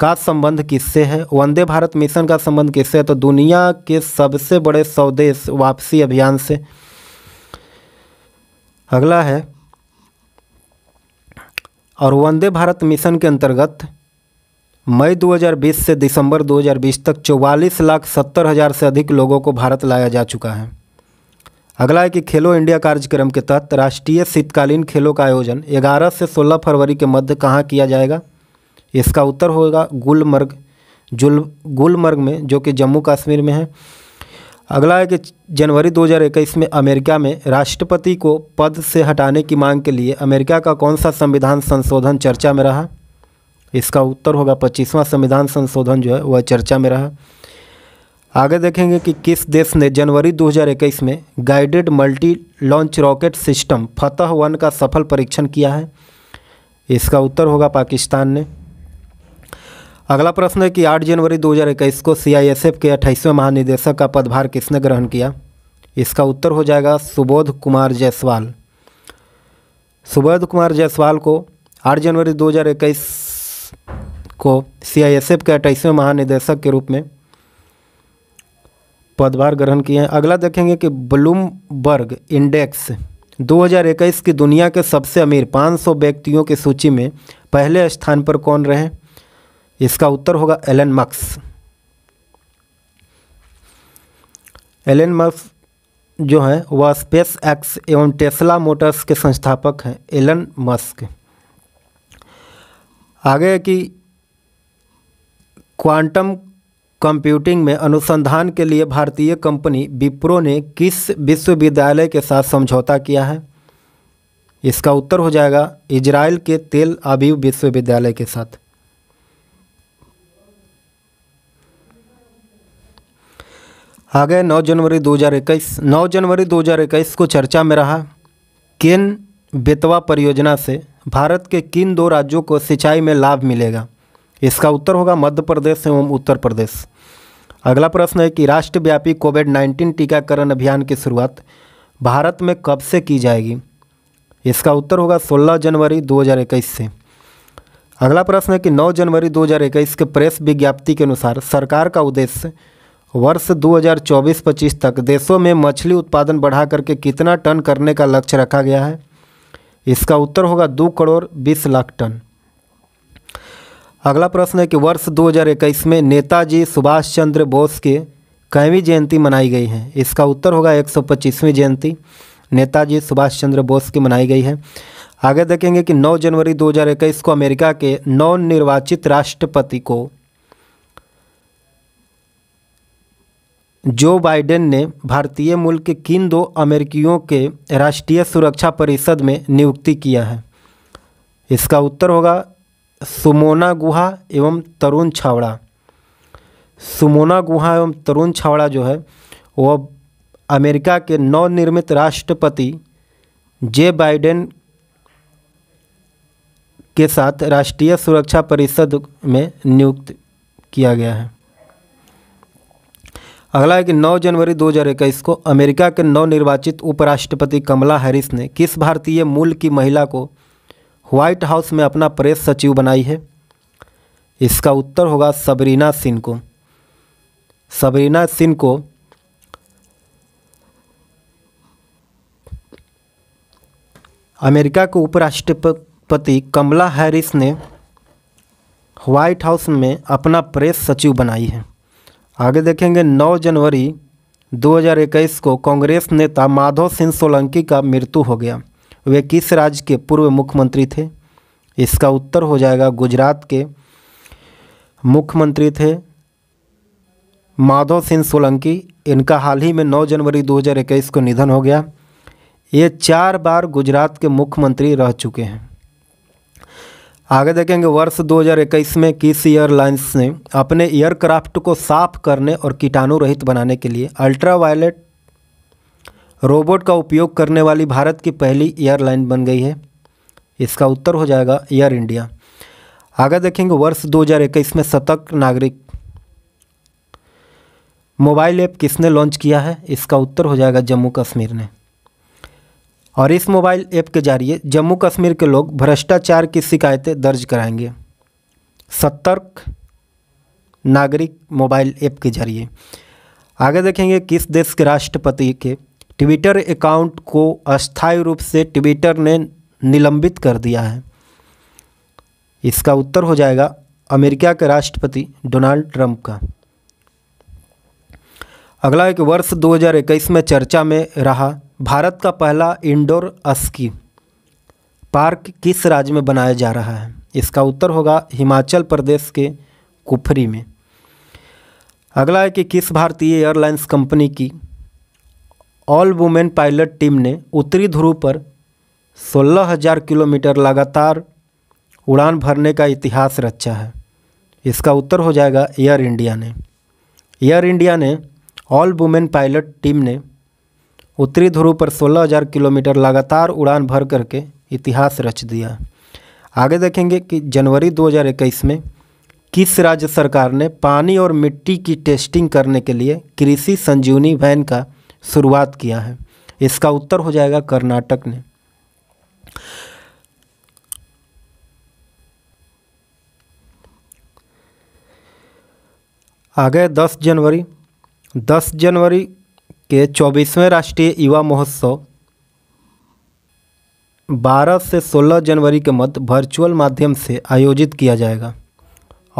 का संबंध किससे है वंदे भारत मिशन का संबंध किससे है तो दुनिया के सबसे बड़े स्वदेश वापसी अभियान से अगला है और वंदे भारत मिशन के अंतर्गत मई 2020 से दिसंबर 2020 तक चौवालीस लाख सत्तर हज़ार से अधिक लोगों को भारत लाया जा चुका है अगला है कि खेलो इंडिया कार्यक्रम के तहत राष्ट्रीय शीतकालीन खेलों का आयोजन 11 से 16 फरवरी के मध्य कहाँ किया जाएगा इसका उत्तर होगा गुलमर्ग जुल गुलमर्ग में जो कि जम्मू कश्मीर में है अगला है कि जनवरी 2021 में अमेरिका में राष्ट्रपति को पद से हटाने की मांग के लिए अमेरिका का कौन सा संविधान संशोधन चर्चा में रहा इसका उत्तर होगा पच्चीसवां संविधान संशोधन जो है वह चर्चा में रहा आगे देखेंगे कि किस देश ने जनवरी 2021 में guided multi launch rocket system Fateh one का सफल परीक्षण किया है इसका उत्तर होगा पाकिस्तान ने अगला प्रश्न है कि 8 जनवरी 2021 को सीआईएसएफ के 28वें महानिदेशक का पदभार किसने ग्रहण किया इसका उत्तर हो जाएगा सुबोध कुमार जायसवाल सुबोध कुमार जायसवाल को 8 जनवरी 2021 को सीआईएसएफ के अट्ठाईसवें महानिदेशक के रूप में पदभार ग्रहण किए हैं अगला देखेंगे कि ब्लूमबर्ग इंडेक्स 2021 की दुनिया के सबसे अमीर 500 व्यक्तियों की सूची में पहले स्थान पर कौन रहे इसका उत्तर होगा एलन मक्स एलन मक्स जो हैं वह स्पेस एक्स एवं टेस्ला मोटर्स के संस्थापक हैं एलन मस्क आगे है कि क्वांटम कंप्यूटिंग में अनुसंधान के लिए भारतीय कंपनी विप्रो ने किस विश्वविद्यालय के साथ समझौता किया है इसका उत्तर हो जाएगा इजराइल के तेल आबीव विश्वविद्यालय के साथ आ गए 9 जनवरी 2021 9 जनवरी 2021 को चर्चा में रहा केन बेतवा परियोजना से भारत के किन दो राज्यों को सिंचाई में लाभ मिलेगा इसका उत्तर होगा मध्य प्रदेश एवं उत्तर प्रदेश अगला प्रश्न है कि राष्ट्रव्यापी कोविड 19 टीकाकरण अभियान की शुरुआत भारत में कब से की जाएगी इसका उत्तर होगा 16 जनवरी 2021 से अगला प्रश्न है कि 9 जनवरी 2021 के प्रेस विज्ञप्ति के अनुसार सरकार का उद्देश्य वर्ष 2024-25 तक देशों में मछली उत्पादन बढ़ा करके कितना टन करने का लक्ष्य रखा गया है इसका उत्तर होगा दो करोड़ बीस लाख टन अगला प्रश्न है कि वर्ष 2021 में नेताजी सुभाष चंद्र बोस के कैवीं जयंती मनाई गई है इसका उत्तर होगा एक सौ पच्चीसवीं जयंती नेताजी सुभाष चंद्र बोस की मनाई गई है आगे देखेंगे कि 9 जनवरी 2021 को अमेरिका के नवनिर्वाचित राष्ट्रपति को जो बाइडेन ने भारतीय मूल के किन दो अमेरिकियों के राष्ट्रीय सुरक्षा परिषद में नियुक्ति किया है इसका उत्तर होगा सुमोना गुहा एवं तरुण छावड़ा सुमोना गुहा एवं तरुण छावड़ा जो है वह अमेरिका के नवनिर्मित राष्ट्रपति जे बाइडेन के साथ राष्ट्रीय सुरक्षा परिषद में नियुक्त किया गया है अगला है कि 9 जनवरी 2021 को अमेरिका के नवनिर्वाचित उपराष्ट्रपति कमला हैरिस ने किस भारतीय मूल की महिला को व्हाइट हाउस में अपना प्रेस सचिव बनाई है इसका उत्तर होगा सबरीना सिंह को सबरीना सिंह को अमेरिका के उपराष्ट्रपति कमला हैरिस ने व्हाइट हाउस में अपना प्रेस सचिव बनाई है आगे देखेंगे 9 जनवरी 2021 को कांग्रेस नेता माधव सिंह सोलंकी का मृत्यु हो गया वे किस राज्य के पूर्व मुख्यमंत्री थे इसका उत्तर हो जाएगा गुजरात के मुख्यमंत्री थे माधव सिंह सोलंकी इनका हाल ही में 9 जनवरी 2021 को निधन हो गया ये चार बार गुजरात के मुख्यमंत्री रह चुके हैं आगे देखेंगे वर्ष 2021 में किस एयरलाइंस ने अपने एयरक्राफ्ट को साफ करने और कीटाणु रहित बनाने के लिए अल्ट्रावायलेट रोबोट का उपयोग करने वाली भारत की पहली एयरलाइन बन गई है इसका उत्तर हो जाएगा एयर इंडिया आगे देखेंगे वर्ष 2021 में शतक नागरिक मोबाइल ऐप किसने लॉन्च किया है इसका उत्तर हो जाएगा जम्मू कश्मीर ने और इस मोबाइल ऐप के जरिए जम्मू कश्मीर के लोग भ्रष्टाचार की शिकायतें दर्ज कराएंगे सतर्क नागरिक मोबाइल ऐप के जरिए आगे देखेंगे किस देश के राष्ट्रपति के ट्विटर अकाउंट को अस्थायी रूप से ट्विटर ने निलंबित कर दिया है इसका उत्तर हो जाएगा अमेरिका के राष्ट्रपति डोनाल्ड ट्रंप का अगला एक वर्ष 2021 में चर्चा में रहा भारत का पहला इंडोर अस्की पार्क किस राज्य में बनाया जा रहा है इसका उत्तर होगा हिमाचल प्रदेश के कुफरी में अगला है कि किस भारतीय एयरलाइंस कंपनी की ऑल वुमेन पायलट टीम ने उत्तरी ध्रुव पर 16,000 किलोमीटर लगातार उड़ान भरने का इतिहास रचा है इसका उत्तर हो जाएगा एयर इंडिया ने एयर इंडिया ने ऑल वुमेन पायलट टीम ने उत्तरी ध्रुव पर 16,000 किलोमीटर लगातार उड़ान भर करके इतिहास रच दिया आगे देखेंगे कि जनवरी 2021 में किस राज्य सरकार ने पानी और मिट्टी की टेस्टिंग करने के लिए कृषि संजीवनी वैन का शुरुआत किया है इसका उत्तर हो जाएगा कर्नाटक ने आगे 10 जनवरी 10 जनवरी के चौबीसवें राष्ट्रीय युवा महोत्सव 12 से 16 जनवरी के मध्य वर्चुअल माध्यम से आयोजित किया जाएगा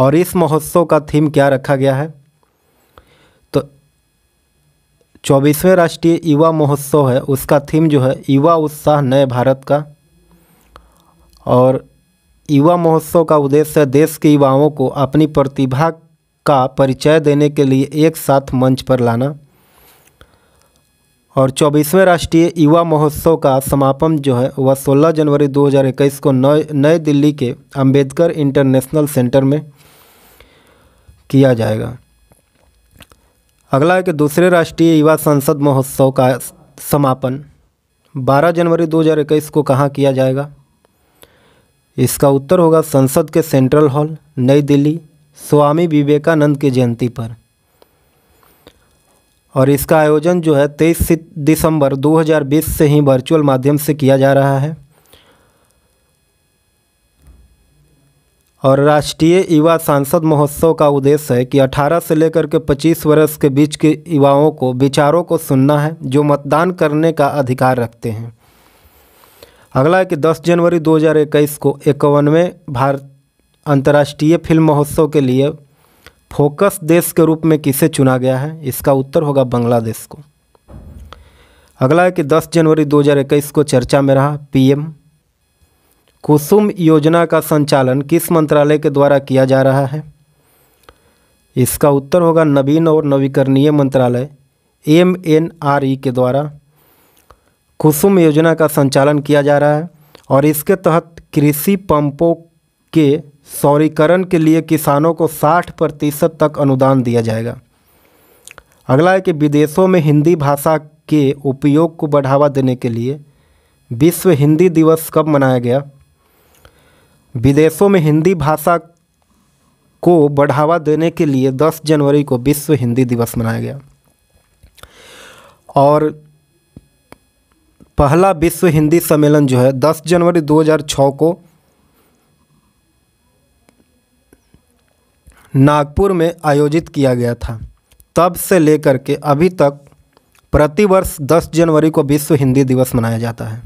और इस महोत्सव का थीम क्या रखा गया है तो चौबीसवें राष्ट्रीय युवा महोत्सव है उसका थीम जो है युवा उत्साह नए भारत का और युवा महोत्सव का उद्देश्य देश के युवाओं को अपनी प्रतिभा का परिचय देने के लिए एक साथ मंच पर लाना और चौबीसवें राष्ट्रीय युवा महोत्सव का समापन जो है वह 16 जनवरी 2021 को नए नए दिल्ली के अंबेडकर इंटरनेशनल सेंटर में किया जाएगा अगला है कि दूसरे राष्ट्रीय युवा संसद महोत्सव का समापन 12 जनवरी 2021 को कहाँ किया जाएगा इसका उत्तर होगा संसद के सेंट्रल हॉल नई दिल्ली स्वामी विवेकानंद की जयंती पर और इसका आयोजन जो है तेईस दिसंबर 2020 से ही वर्चुअल माध्यम से किया जा रहा है और राष्ट्रीय युवा सांसद महोत्सव का उद्देश्य है कि 18 से लेकर के 25 वर्ष के बीच के युवाओं को विचारों को सुनना है जो मतदान करने का अधिकार रखते हैं अगला है कि 10 जनवरी 2021 को इक्यावनवे भारत अंतर्राष्ट्रीय फिल्म महोत्सव के लिए फोकस देश के रूप में किसे चुना गया है इसका उत्तर होगा बांग्लादेश को अगला है कि 10 जनवरी 2021 को चर्चा में रहा पीएम कुसुम योजना का संचालन किस मंत्रालय के द्वारा किया जा रहा है इसका उत्तर होगा नवीन और नवीकरणीय मंत्रालय एम एन आर ई के द्वारा कुसुम योजना का संचालन किया जा रहा है और इसके तहत कृषि पंपों के सौरीकरण के लिए किसानों को 60 प्रतिशत तक अनुदान दिया जाएगा अगला है कि विदेशों में हिंदी भाषा के उपयोग को बढ़ावा देने के लिए विश्व हिंदी दिवस कब मनाया गया विदेशों में हिंदी भाषा को बढ़ावा देने के लिए 10 जनवरी को विश्व हिंदी दिवस मनाया गया और पहला विश्व हिंदी सम्मेलन जो है 10 जनवरी 2006 को नागपुर में आयोजित किया गया था तब से लेकर के अभी तक प्रतिवर्ष 10 जनवरी को विश्व हिंदी दिवस मनाया जाता है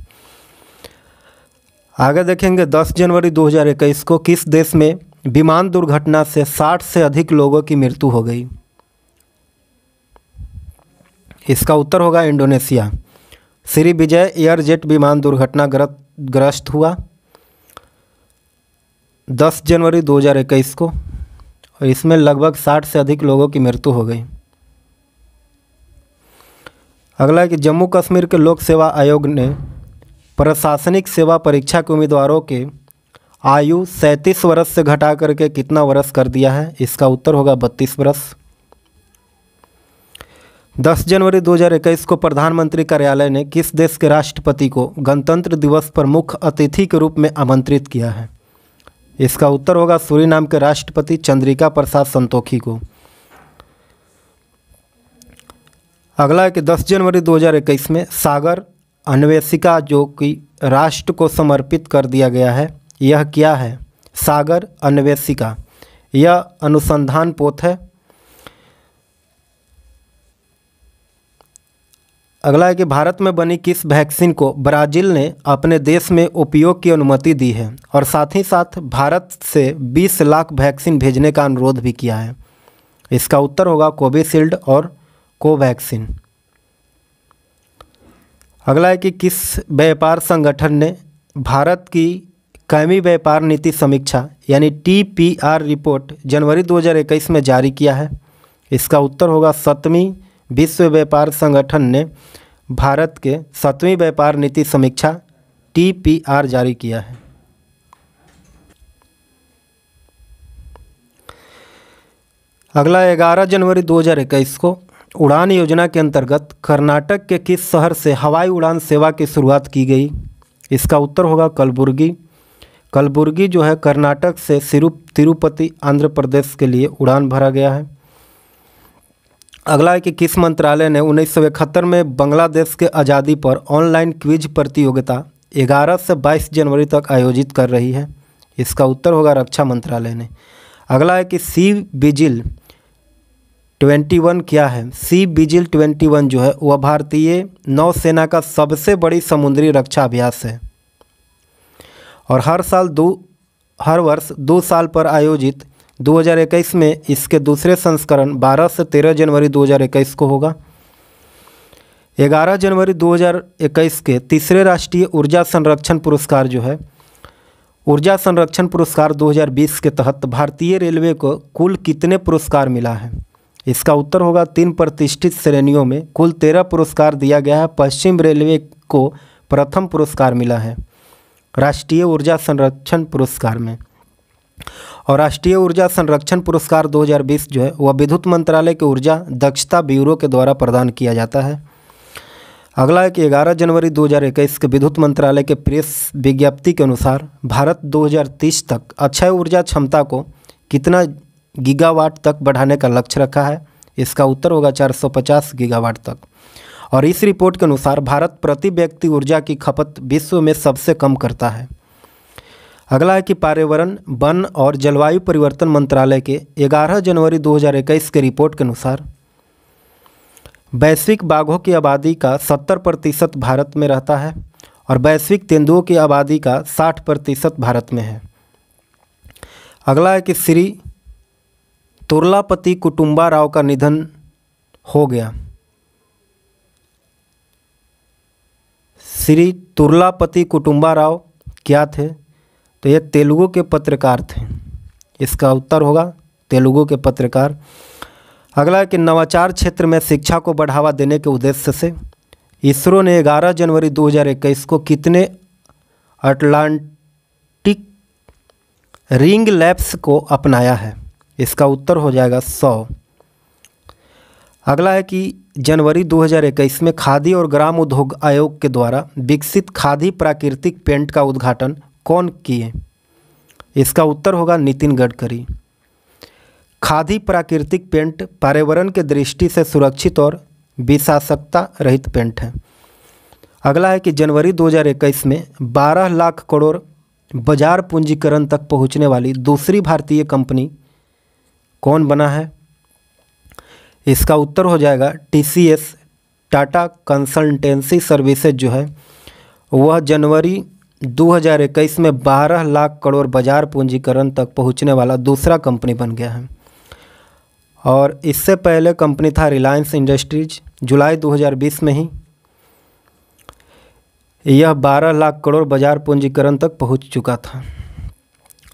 आगे देखेंगे 10 जनवरी 2021 को किस देश में विमान दुर्घटना से 60 से अधिक लोगों की मृत्यु हो गई इसका उत्तर होगा इंडोनेशिया श्री विजय एयरजेट विमान दुर्घटना ग्रस्त हुआ 10 जनवरी 2021 को और इसमें लगभग साठ से अधिक लोगों की मृत्यु हो गई अगला कि जम्मू कश्मीर के लोक सेवा आयोग ने प्रशासनिक सेवा परीक्षा के उम्मीदवारों के आयु सैंतीस वर्ष से घटा करके कितना वर्ष कर दिया है इसका उत्तर होगा बत्तीस वर्ष 10 जनवरी 2021 को प्रधानमंत्री कार्यालय ने किस देश के राष्ट्रपति को गणतंत्र दिवस पर मुख्य अतिथि के रूप में आमंत्रित किया है इसका उत्तर होगा नाम के राष्ट्रपति चंद्रिका प्रसाद संतोखी को अगला है कि 10 जनवरी 2021 में सागर अन्वेषिका जो कि राष्ट्र को समर्पित कर दिया गया है यह क्या है सागर अन्वेषिका यह अनुसंधान पोत है अगला है कि भारत में बनी किस वैक्सीन को ब्राज़ील ने अपने देश में उपयोग की अनुमति दी है और साथ ही साथ भारत से 20 लाख वैक्सीन भेजने का अनुरोध भी किया है इसका उत्तर होगा कोविशील्ड और कोवैक्सीन अगला है कि किस व्यापार संगठन ने भारत की कैमी व्यापार नीति समीक्षा यानी टीपीआर रिपोर्ट जनवरी 2021 में जारी किया है इसका उत्तर होगा सतमी विश्व व्यापार संगठन ने भारत के सातवीं व्यापार नीति समीक्षा टीपीआर जारी किया है अगला 11 जनवरी 2021 को उड़ान योजना के अंतर्गत कर्नाटक के किस शहर से हवाई उड़ान सेवा की शुरुआत की गई इसका उत्तर होगा कलबुर्गी कलबुर्गी जो है कर्नाटक से तिरुपति आंध्र प्रदेश के लिए उड़ान भरा गया है अगला है कि किस मंत्रालय ने उन्नीस में बांग्लादेश के आज़ादी पर ऑनलाइन क्विज प्रतियोगिता 11 से 22 जनवरी तक आयोजित कर रही है इसका उत्तर होगा रक्षा मंत्रालय ने अगला है कि सी बिजिल 21 क्या है सी बिजिल 21 जो है वह भारतीय नौसेना का सबसे बड़ी समुद्री रक्षा अभ्यास है और हर साल दो हर वर्ष दो साल पर आयोजित 2021 में इसके दूसरे संस्करण 12 से 13 जनवरी 2021 को होगा 11 जनवरी 2021 के तीसरे राष्ट्रीय ऊर्जा संरक्षण पुरस्कार जो है ऊर्जा संरक्षण पुरस्कार 2020 के तहत भारतीय रेलवे को कुल कितने पुरस्कार मिला है इसका उत्तर होगा तीन प्रतिष्ठित श्रेणियों में कुल तेरह पुरस्कार दिया गया है पश्चिम रेलवे को प्रथम पुरस्कार मिला है राष्ट्रीय ऊर्जा संरक्षण पुरस्कार में और राष्ट्रीय ऊर्जा संरक्षण पुरस्कार 2020 जो है वह विद्युत मंत्रालय के ऊर्जा दक्षता ब्यूरो के द्वारा प्रदान किया जाता है अगला है कि ग्यारह जनवरी 2021 के विद्युत मंत्रालय के प्रेस विज्ञप्ति के अनुसार भारत 2030 तक अक्षय ऊर्जा क्षमता को कितना गीगावाट तक बढ़ाने का लक्ष्य रखा है इसका उत्तर होगा 450 गीगावाट तक और इस रिपोर्ट के अनुसार भारत प्रति व्यक्ति ऊर्जा की खपत विश्व में सबसे कम करता है अगला है कि पर्यावरण वन और जलवायु परिवर्तन मंत्रालय के 11 जनवरी 2021 के रिपोर्ट के अनुसार वैश्विक बाघों की आबादी का 70 प्रतिशत भारत में रहता है और वैश्विक तेंदुओं की आबादी का 60 प्रतिशत भारत में है अगला है कि श्री तुरलापति कुटुम्बा राव का निधन हो गया श्री तुरलापति कुटुम्बा राव क्या थे तो ये तेलुगु के पत्रकार थे इसका उत्तर होगा तेलुगु के पत्रकार अगला है कि नवाचार क्षेत्र में शिक्षा को बढ़ावा देने के उद्देश्य से इसरो ने 11 जनवरी 2021 को कितने अटलांटिक रिंग लैब्स को अपनाया है इसका उत्तर हो जाएगा सौ अगला है कि जनवरी 2021 में खादी और ग्राम उद्योग आयोग के द्वारा विकसित खादी प्राकृतिक पेंट का उद्घाटन कौन किए इसका उत्तर होगा नितिन गडकरी खादी प्राकृतिक पेंट पर्यावरण के दृष्टि से सुरक्षित और विशासकता रहित पेंट है अगला है कि जनवरी 2021 में 12 लाख करोड़ बाजार पूंजीकरण तक पहुंचने वाली दूसरी भारतीय कंपनी कौन बना है इसका उत्तर हो जाएगा टीसीएस टाटा कंसल्टेंसी सर्विसेज जो है वह जनवरी 2021 में 12 लाख करोड़ बाजार पूंजीकरण तक पहुंचने वाला दूसरा कंपनी बन गया है और इससे पहले कंपनी था रिलायंस इंडस्ट्रीज जुलाई 2020 में ही यह 12 लाख करोड़ बाजार पूंजीकरण तक पहुंच चुका था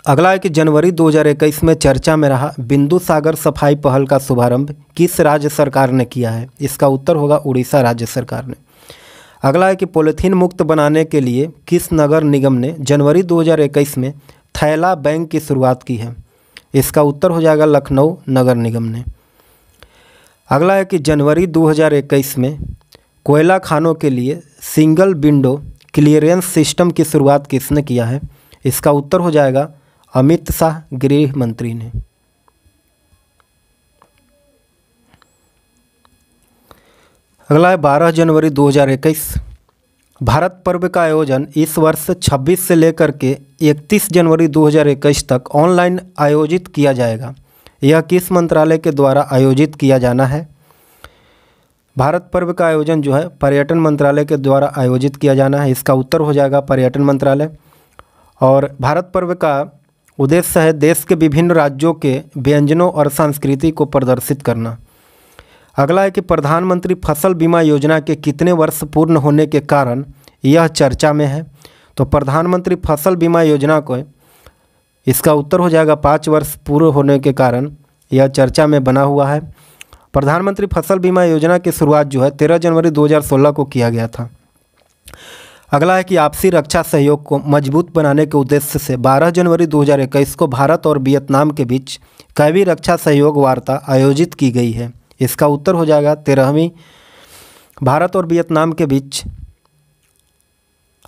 अगला है कि जनवरी 2021 में चर्चा में रहा बिंदु सागर सफाई पहल का शुभारंभ किस राज्य सरकार ने किया है इसका उत्तर होगा उड़ीसा राज्य सरकार ने अगला है कि पॉलीथीन मुक्त बनाने के लिए किस नगर निगम ने जनवरी 2021 में थैला बैंक की शुरुआत की है इसका उत्तर हो जाएगा लखनऊ नगर निगम ने अगला है कि जनवरी 2021 में कोयला खानों के लिए सिंगल विंडो क्लियरेंस सिस्टम की शुरुआत किसने किया है इसका उत्तर हो जाएगा अमित शाह गृह मंत्री ने अगला है 12 जनवरी 2021 भारत पर्व का आयोजन इस वर्ष 26 से लेकर के 31 जनवरी 2021 तक ऑनलाइन आयोजित किया जाएगा यह किस मंत्रालय के द्वारा आयोजित किया जाना है भारत पर्व का आयोजन जो है पर्यटन मंत्रालय के द्वारा आयोजित किया जाना है इसका उत्तर हो जाएगा पर्यटन मंत्रालय और भारत पर्व का उद्देश्य है देश के विभिन्न राज्यों के व्यंजनों और संस्कृति को प्रदर्शित करना अगला है कि प्रधानमंत्री फसल बीमा योजना के कितने वर्ष पूर्ण होने के कारण यह चर्चा में है तो प्रधानमंत्री फसल बीमा योजना को इसका उत्तर हो जाएगा पाँच वर्ष पूर्ण होने के कारण यह चर्चा में बना हुआ है प्रधानमंत्री फसल बीमा योजना की शुरुआत जो है तेरह जनवरी 2016 को किया गया था अगला है कि आपसी रक्षा सहयोग को मजबूत बनाने के उद्देश्य से 12 जनवरी 2021 को भारत और वियतनाम के बीच कैवी रक्षा सहयोग वार्ता आयोजित की गई है इसका उत्तर हो जाएगा तेरहवीं भारत और वियतनाम के बीच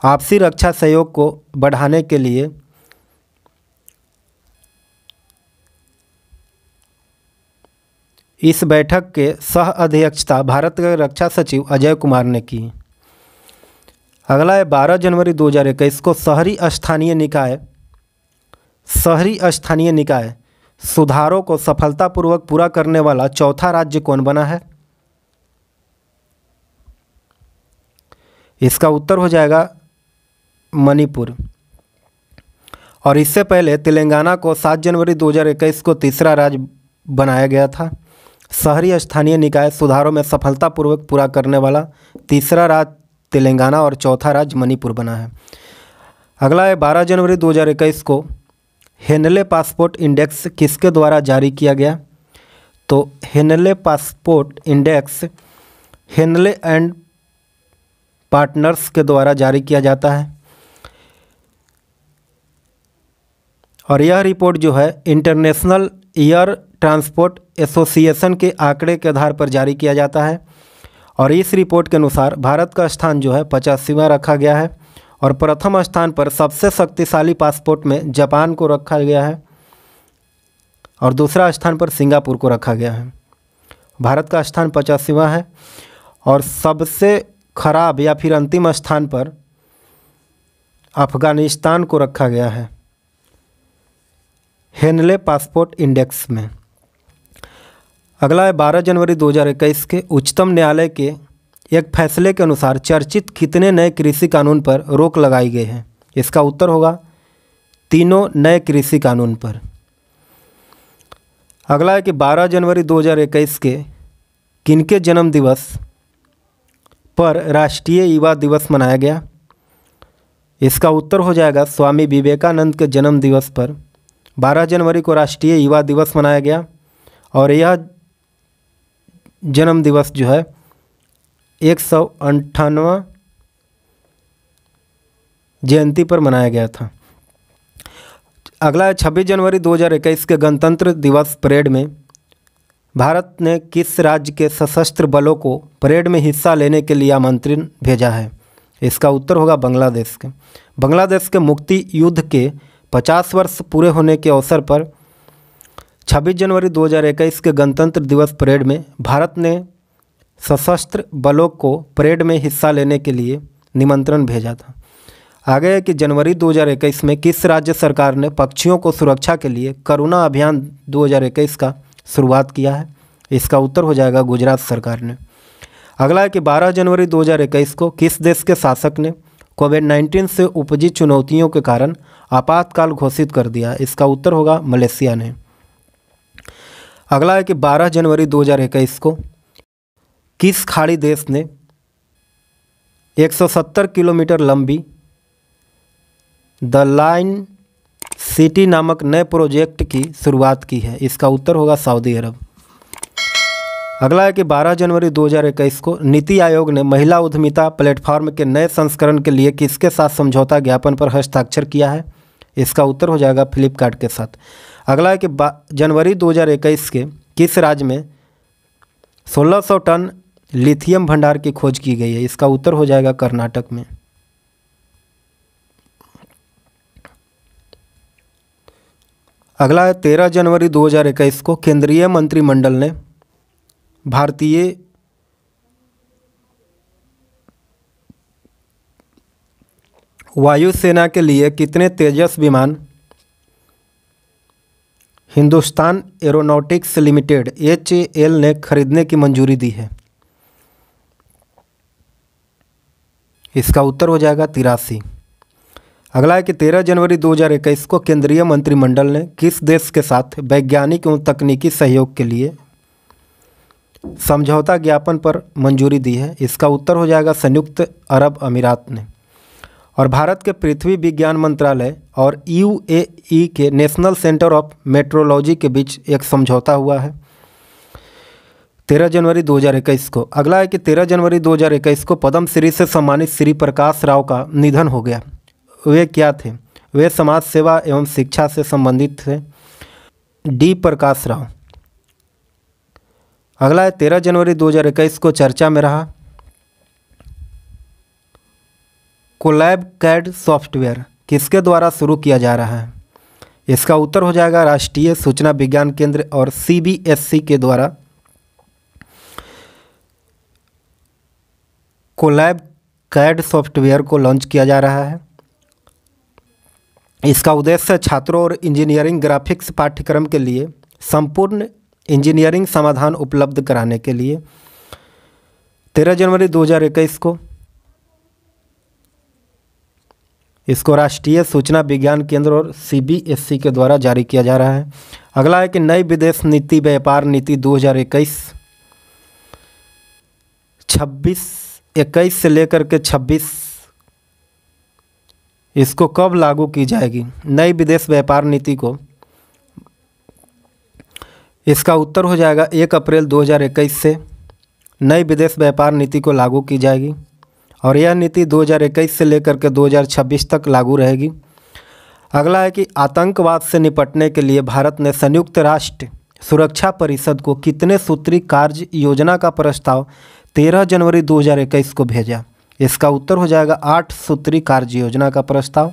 आपसी रक्षा सहयोग को बढ़ाने के लिए इस बैठक के सह अध्यक्षता भारत के रक्षा सचिव अजय कुमार ने की अगला है बारह जनवरी 2021 को शहरी स्थानीय निकाय शहरी स्थानीय निकाय सुधारों को सफलतापूर्वक पूरा करने वाला चौथा राज्य कौन बना है इसका उत्तर हो जाएगा मणिपुर और इससे पहले तेलंगाना को 7 जनवरी 2021 को तीसरा राज्य बनाया गया था शहरी स्थानीय निकाय सुधारों में सफलतापूर्वक पूरा करने वाला तीसरा राज्य तेलंगाना और चौथा राज्य मणिपुर बना है अगला है 12 जनवरी 2021 को हेनले पासपोर्ट इंडेक्स किसके द्वारा जारी किया गया तो Henley Passport Index Henley and Partners के द्वारा जारी किया जाता है और यह रिपोर्ट जो है इंटरनेशनल एयर ट्रांसपोर्ट एसोसिएशन के आंकड़े के आधार पर जारी किया जाता है और इस रिपोर्ट के अनुसार भारत का स्थान जो है पचासीवा रखा गया है और प्रथम स्थान पर सबसे शक्तिशाली पासपोर्ट में जापान को रखा गया है और दूसरा स्थान पर सिंगापुर को रखा गया है भारत का स्थान पचासीवा है और सबसे खराब या फिर अंतिम स्थान पर अफगानिस्तान को रखा गया है हेनले पासपोर्ट इंडेक्स में अगला है 12 जनवरी 2021 के उच्चतम न्यायालय के एक फैसले के अनुसार चर्चित कितने नए कृषि कानून पर रोक लगाई गई है इसका उत्तर होगा तीनों नए कृषि कानून पर अगला है कि 12 जनवरी 2021 के किनके जन्म दिवस पर राष्ट्रीय युवा दिवस मनाया गया इसका उत्तर हो जाएगा स्वामी विवेकानंद के जन्म दिवस पर 12 जनवरी को राष्ट्रीय युवा दिवस मनाया गया और यह जन्म दिवस जो है एक सौ अंठानवा जयंती पर मनाया गया था अगला है छब्बीस जनवरी 2021 के गणतंत्र दिवस परेड में भारत ने किस राज्य के सशस्त्र बलों को परेड में हिस्सा लेने के लिए आमंत्रण भेजा है इसका उत्तर होगा बांग्लादेश के बांग्लादेश के मुक्ति युद्ध के 50 वर्ष पूरे होने के अवसर पर 26 जनवरी 2021 के गणतंत्र दिवस परेड में भारत ने सशस्त्र बलों को परेड में हिस्सा लेने के लिए निमंत्रण भेजा था आगे है कि जनवरी 2021 में किस राज्य सरकार ने पक्षियों को सुरक्षा के लिए करुणा अभियान 2021 का शुरुआत किया है इसका उत्तर हो जाएगा गुजरात सरकार ने अगला है कि 12 जनवरी 2021 को किस देश के शासक ने कोविड 19 से उपजी चुनौतियों के कारण आपातकाल घोषित कर दिया इसका उत्तर होगा मलेशिया ने अगला है कि 12 जनवरी 2021 को किस खाड़ी देश ने 170 किलोमीटर लंबी द लाइन सिटी नामक नए प्रोजेक्ट की शुरुआत की है इसका उत्तर होगा सऊदी अरब अगला है कि 12 जनवरी 2021 को नीति आयोग ने महिला उद्यमिता प्लेटफॉर्म के नए संस्करण के लिए किसके साथ समझौता ज्ञापन पर हस्ताक्षर किया है इसका उत्तर हो जाएगा फ्लिपकार्ट के साथ अगला है कि जनवरी 2021 के किस राज्य में 1600 टन लिथियम भंडार की खोज की गई है इसका उत्तर हो जाएगा कर्नाटक में अगला है तेरह जनवरी 2021 को केंद्रीय मंत्रिमंडल ने भारतीय वायुसेना के लिए कितने तेजस विमान हिंदुस्तान एरोनॉटिक्स लिमिटेड एच ने खरीदने की मंजूरी दी है इसका उत्तर हो जाएगा तिरासी अगला है कि 13 जनवरी 2021 को केंद्रीय मंत्रिमंडल ने किस देश के साथ वैज्ञानिक एवं तकनीकी सहयोग के लिए समझौता ज्ञापन पर मंजूरी दी है इसका उत्तर हो जाएगा संयुक्त अरब अमीरात ने और भारत के पृथ्वी विज्ञान मंत्रालय और यू के नेशनल सेंटर ऑफ मेट्रोलॉजी के बीच एक समझौता हुआ है तेरह जनवरी 2021 को अगला है कि तेरह जनवरी 2021 को पद्म श्री से सम्मानित श्री प्रकाश राव का निधन हो गया वे क्या थे वे समाज सेवा एवं शिक्षा से संबंधित थे डी प्रकाश राव अगला है तेरह जनवरी 2021 को चर्चा में रहा कोलैब कैड सॉफ्टवेयर किसके द्वारा शुरू किया जा रहा है इसका उत्तर हो जाएगा राष्ट्रीय सूचना विज्ञान केंद्र और सीबीएसई के द्वारा कोलैब कैड सॉफ्टवेयर को लॉन्च किया जा रहा है इसका उद्देश्य छात्रों और इंजीनियरिंग ग्राफिक्स पाठ्यक्रम के लिए संपूर्ण इंजीनियरिंग समाधान उपलब्ध कराने के लिए तेरह जनवरी इक्कीस को इसको राष्ट्रीय सूचना विज्ञान केंद्र और सीबीएसई e के द्वारा जारी किया जा रहा है अगला है कि नई विदेश नीति व्यापार नीति 2021 26 इक्कीस से लेकर के छब्बीस इसको कब लागू की जाएगी नई विदेश व्यापार नीति को इसका उत्तर हो जाएगा एक अप्रैल 2021 से नई विदेश व्यापार नीति को लागू की जाएगी और यह नीति 2021 से लेकर के 2026 तक लागू रहेगी अगला है कि आतंकवाद से निपटने के लिए भारत ने संयुक्त राष्ट्र सुरक्षा परिषद को कितने सूत्री कार्य योजना का प्रस्ताव तेरह जनवरी 2021 को भेजा इसका उत्तर हो जाएगा आठ सूत्री कार्य योजना का प्रस्ताव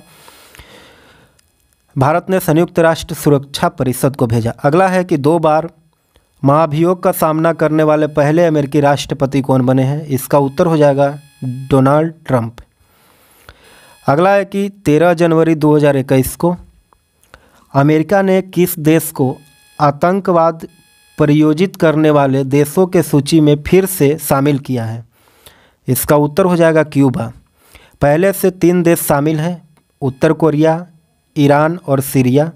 भारत ने संयुक्त राष्ट्र सुरक्षा परिषद को भेजा अगला है कि दो बार महाभियोग का सामना करने वाले पहले अमेरिकी राष्ट्रपति कौन बने हैं इसका उत्तर हो जाएगा डोनाल्ड ट्रंप अगला है कि 13 जनवरी 2021 को अमेरिका ने किस देश को आतंकवाद परियोजित करने वाले देशों के सूची में फिर से शामिल किया है इसका उत्तर हो जाएगा क्यूबा पहले से तीन देश शामिल हैं उत्तर कोरिया ईरान और सीरिया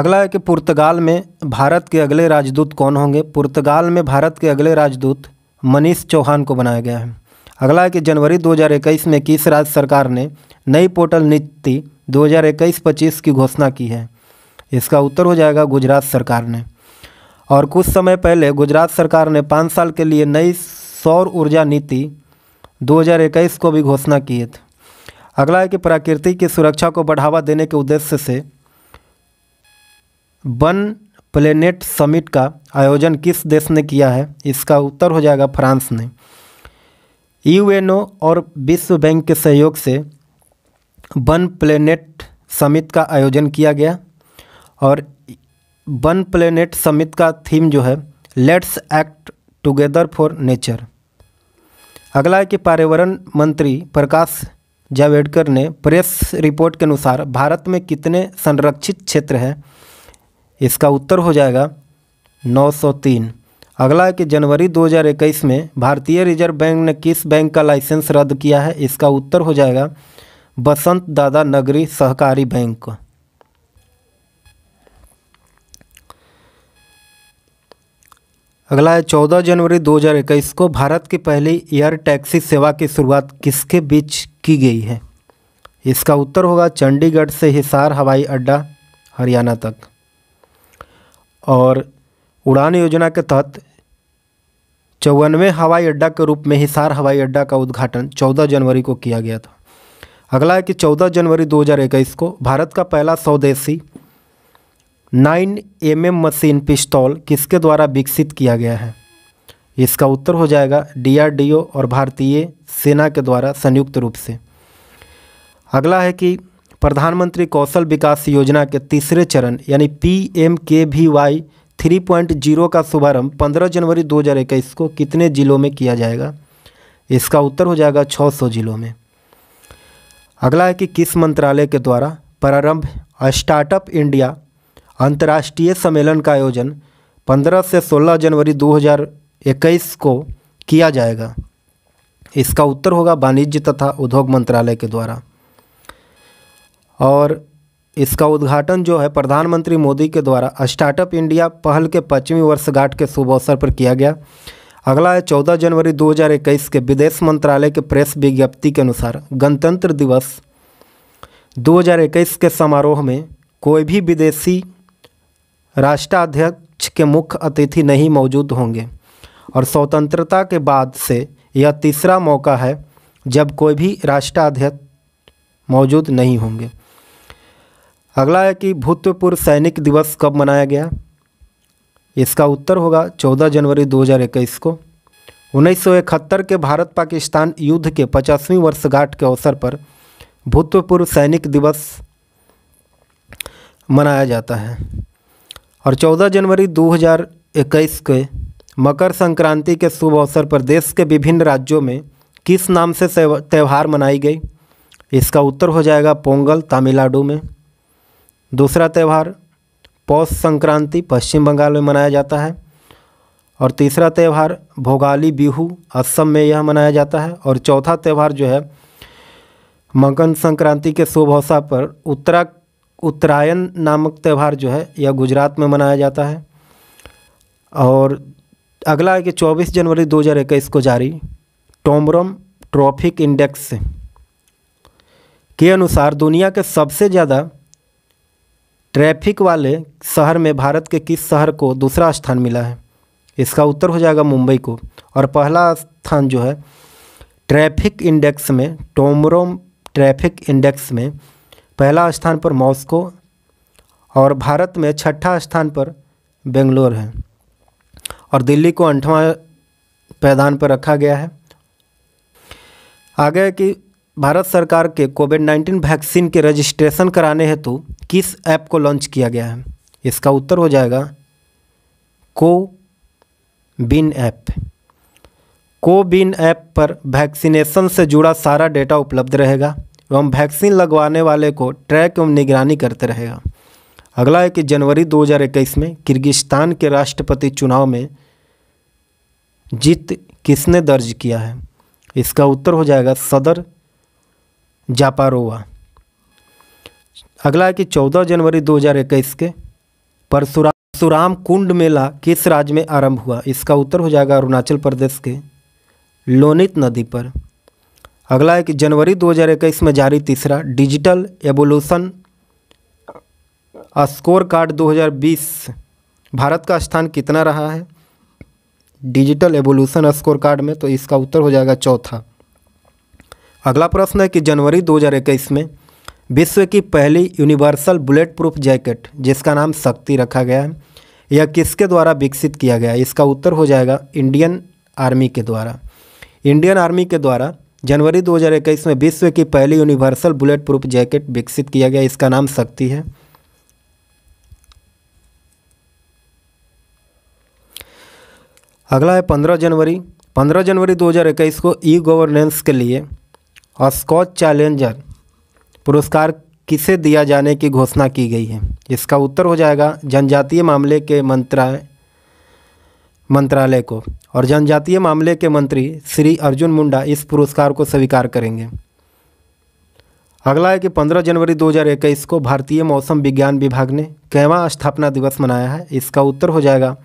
अगला है कि पुर्तगाल में भारत के अगले राजदूत कौन होंगे पुर्तगाल में भारत के अगले राजदूत मनीष चौहान को बनाया गया है अगला है कि जनवरी 2021 में किस राज्य सरकार ने नई पोर्टल नीति 2021-25 की घोषणा की है इसका उत्तर हो जाएगा गुजरात सरकार ने और कुछ समय पहले गुजरात सरकार ने पाँच साल के लिए नई सौर ऊर्जा नीति 2021 को भी घोषणा की है अगला है कि प्रकृति की सुरक्षा को बढ़ावा देने के उद्देश्य से वन प्लेनेट समिट का आयोजन किस देश ने किया है इसका उत्तर हो जाएगा फ्रांस ने यूएनओ और विश्व बैंक के सहयोग से वन प्लेनेट समित का आयोजन किया गया और वन प्लेनेट समित का थीम जो है let's act together for nature अगला है कि पर्यावरण मंत्री प्रकाश जावड़ेकर ने प्रेस रिपोर्ट के अनुसार भारत में कितने संरक्षित क्षेत्र हैं इसका उत्तर हो जाएगा 903 अगला है कि जनवरी 2021 में भारतीय रिजर्व बैंक ने किस बैंक का लाइसेंस रद्द किया है इसका उत्तर हो जाएगा बसंत दादा नगरी सहकारी बैंक अगला है चौदह जनवरी 2021 को भारत की पहली एयर टैक्सी सेवा की शुरुआत किसके बीच की गई है इसका उत्तर होगा चंडीगढ़ से हिसार हवाई अड्डा हरियाणा तक और उड़ान योजना के तहत चौवनवे हवाई अड्डा के रूप में हिसार हवाई अड्डा का उद्घाटन 14 जनवरी को किया गया था अगला है कि 14 जनवरी 2021 को भारत का पहला स्वदेशी नाइन एम एम मशीन पिस्तौल किसके द्वारा विकसित किया गया है इसका उत्तर हो जाएगा डीआरडीओ और भारतीय सेना के द्वारा संयुक्त रूप से अगला है कि प्रधानमंत्री कौशल विकास योजना के तीसरे चरण यानी P M K V Y three point zero का शुभारंभ पंद्रह जनवरी दो हज़ार इक्कीस को कितने जिलों में किया जाएगा इसका उत्तर हो जाएगा छः सौ जिलों में अगला है कि किस मंत्रालय के द्वारा प्रारंभ स्टार्टअप इंडिया अंतर्राष्ट्रीय सम्मेलन का आयोजन 15 से 16 जनवरी 2021 को किया जाएगा इसका उत्तर होगा वाणिज्य तथा उद्योग मंत्रालय के द्वारा और इसका उद्घाटन जो है प्रधानमंत्री मोदी के द्वारा स्टार्टअप इंडिया पहल के पश्चिमी वर्षगांठ के शुभ अवसर पर किया गया अगला है चौदह जनवरी 2021 के विदेश मंत्रालय के प्रेस विज्ञप्ति के अनुसार गणतंत्र दिवस 2021 के समारोह में कोई भी विदेशी राष्ट्राध्यक्ष के मुख्य अतिथि नहीं मौजूद होंगे और स्वतंत्रता के बाद से यह तीसरा मौका है जब कोई भी राष्ट्राध्यक्ष मौजूद नहीं होंगे अगला है कि भूतपूर्व सैनिक दिवस कब मनाया गया इसका उत्तर होगा 14 जनवरी 2021 को उन्नीस के भारत पाकिस्तान युद्ध के पचासवीं वर्षगांठ के अवसर पर भूतपूर्व सैनिक दिवस मनाया जाता है और 14 जनवरी 2021 के मकर संक्रांति के शुभ अवसर पर देश के विभिन्न राज्यों में किस नाम से त्यौहार मनाई गई इसका उत्तर हो जाएगा पोंगल तमिलनाडु में दूसरा त्यौहार पौष संक्रांति पश्चिम बंगाल में मनाया जाता है और तीसरा त्यौहार भोगाली बिहू असम में यह मनाया जाता है और चौथा त्यौहार जो है मकर संक्रांति के शुभ अवसर पर उत्तरा उत्तरायण नामक त्यौहार जो है यह गुजरात में मनाया जाता है और अगला है कि 24 जनवरी 2021 को जारी टोमरम ट्रॉफिक इंडेक्स के अनुसार दुनिया के सबसे ज़्यादा ट्रैफिक वाले शहर में भारत के किस शहर को दूसरा स्थान मिला है इसका उत्तर हो जाएगा मुंबई को और पहला स्थान जो है ट्रैफिक इंडेक्स में टोमरो ट्रैफिक इंडेक्स में पहला स्थान पर मॉस्को और भारत में छठा स्थान पर बेंगलोर है और दिल्ली को अंठवा पैदान पर रखा गया है आगे कि भारत सरकार के कोविड नाइन्टीन वैक्सीन के रजिस्ट्रेशन कराने हेतु किस ऐप को लॉन्च किया गया है इसका उत्तर हो जाएगा को बिन ऐप को बिन ऐप पर वैक्सीनेशन से जुड़ा सारा डेटा उपलब्ध रहेगा एवं वैक्सीन लगवाने वाले को ट्रैक एवं निगरानी करते रहेगा अगला है कि जनवरी 2021 में किर्गिस्तान के राष्ट्रपति चुनाव में जीत किसने दर्ज किया है इसका उत्तर हो जाएगा सदर जापारोवा अगला है कि 14 जनवरी 2021 के परशुराम कुंड मेला किस राज्य में आरंभ हुआ इसका उत्तर हो जाएगा अरुणाचल प्रदेश के लोनित नदी पर अगला है कि जनवरी 2021 में जारी तीसरा डिजिटल एवोल्यूशन स्कोर कार्ड 2020 भारत का स्थान कितना रहा है डिजिटल एवोल्यूशन स्कोर कार्ड में तो इसका उत्तर हो जाएगा चौथा अगला प्रश्न है कि जनवरी 2021 में विश्व की पहली यूनिवर्सल बुलेट प्रूफ जैकेट जिसका नाम शक्ति रखा गया है यह किसके द्वारा विकसित किया गया है इसका उत्तर हो जाएगा इंडियन आर्मी के द्वारा इंडियन आर्मी के द्वारा जनवरी 2021 में विश्व की पहली यूनिवर्सल बुलेट प्रूफ जैकेट विकसित किया गया इसका नाम शक्ति है अगला है 15 जनवरी 15 जनवरी 2021 को ई गवर्नेंस के लिए और स्कॉच चैलेंजर पुरस्कार किसे दिया जाने की घोषणा की गई है इसका उत्तर हो जाएगा जनजातीय मामले के मंत्रालय मंत्रालय को और जनजातीय मामले के मंत्री श्री अर्जुन मुंडा इस पुरस्कार को स्वीकार करेंगे अगला है कि 15 जनवरी 2021 को भारतीय मौसम विज्ञान विभाग ने कैवा स्थापना दिवस मनाया है इसका उत्तर हो जाएगा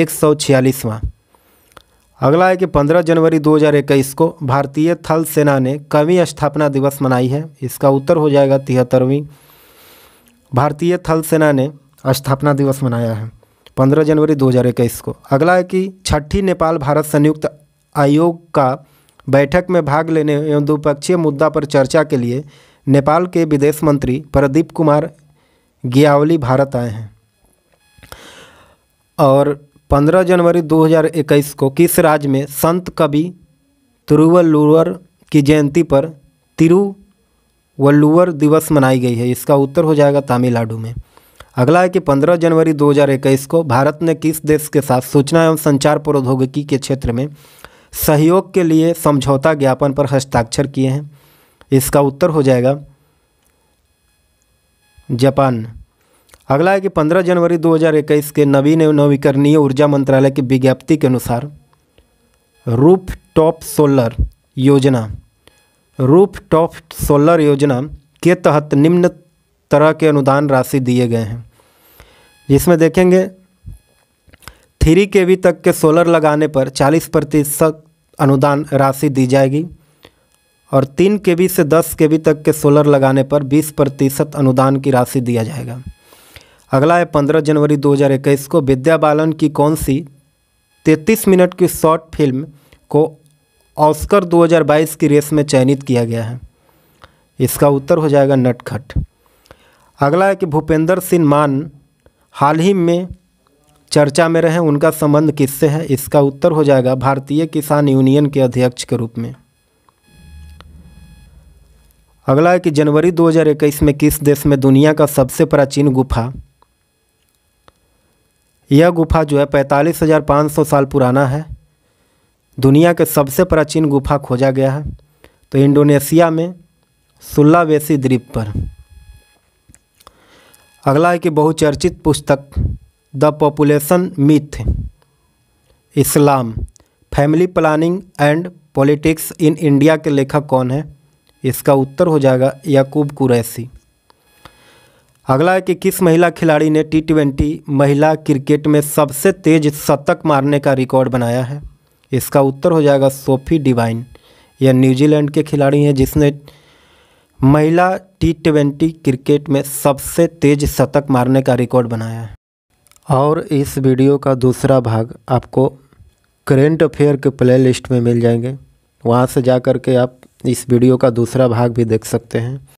एक सौ छियालीसवां अगला है कि 15 जनवरी 2021 को भारतीय थल सेना ने कवि स्थापना दिवस मनाई है इसका उत्तर हो जाएगा तिहत्तरवीं भारतीय थल सेना ने स्थापना दिवस मनाया है 15 जनवरी 2021 को अगला है कि छठी नेपाल भारत संयुक्त आयोग का बैठक में भाग लेने एवं द्विपक्षीय मुद्दा पर चर्चा के लिए नेपाल के विदेश मंत्री प्रदीप कुमार गियावली भारत आए हैं और 15 जनवरी 2021 को किस राज्य में संत कवि तिरुवल्लुवर की जयंती पर तिरुवल्लुवर दिवस मनाई गई है इसका उत्तर हो जाएगा तमिलनाडु में अगला है कि 15 जनवरी 2021 को भारत ने किस देश के साथ सूचना एवं संचार प्रौद्योगिकी के क्षेत्र में सहयोग के लिए समझौता ज्ञापन पर हस्ताक्षर किए हैं इसका उत्तर हो जाएगा जापान अगला है कि 15 जनवरी 2021 के नवीन एवं नवीकरणीय ऊर्जा मंत्रालय की विज्ञप्ति के अनुसार रूफ टॉप सोलर योजना रूफ टॉप सोलर योजना के तहत निम्न तरह के अनुदान राशि दिए गए हैं जिसमें देखेंगे थ्री के वी तक के सोलर लगाने पर 40 प्रतिशत अनुदान राशि दी जाएगी और तीन के वी से दस के वी तक के सोलर लगाने पर 20 प्रतिशत अनुदान की राशि दिया जाएगा अगला है पंद्रह जनवरी इक्कीस को विद्या बालन की कौन सी तैतीस मिनट की शॉर्ट फिल्म को ऑस्कर 2022 की रेस में चयनित किया गया है इसका उत्तर हो जाएगा नटखट अगला है कि भूपेंद्र सिंह मान हाल ही में चर्चा में रहे उनका संबंध किससे है इसका उत्तर हो जाएगा भारतीय किसान यूनियन के अध्यक्ष के रूप में अगला है कि जनवरी 2021 में किस देश में दुनिया का सबसे प्राचीन गुफा यह गुफा जो है पैंतालीस हज़ार पाँच सौ साल पुराना है दुनिया के सबसे प्राचीन गुफा खोजा गया है तो इंडोनेशिया में सुल्लावेसी द्वीप पर अगला है कि बहुचर्चित पुस्तक the population myth Islam family planning and politics in India के लेखक कौन है इसका उत्तर हो जाएगा याकूब कुरैसी अगला है कि किस महिला खिलाड़ी ने टी ट्वेंटी महिला क्रिकेट में सबसे तेज शतक मारने का रिकॉर्ड बनाया है इसका उत्तर हो जाएगा सोफी डिवाइन यह न्यूजीलैंड के खिलाड़ी हैं जिसने महिला टी ट्वेंटी क्रिकेट में सबसे तेज शतक मारने का रिकॉर्ड बनाया है और इस वीडियो का दूसरा भाग आपको करेंट अफेयर के प्लेलिस्ट में मिल जाएंगे वहाँ से जा कर के आप इस वीडियो का दूसरा भाग भी देख सकते हैं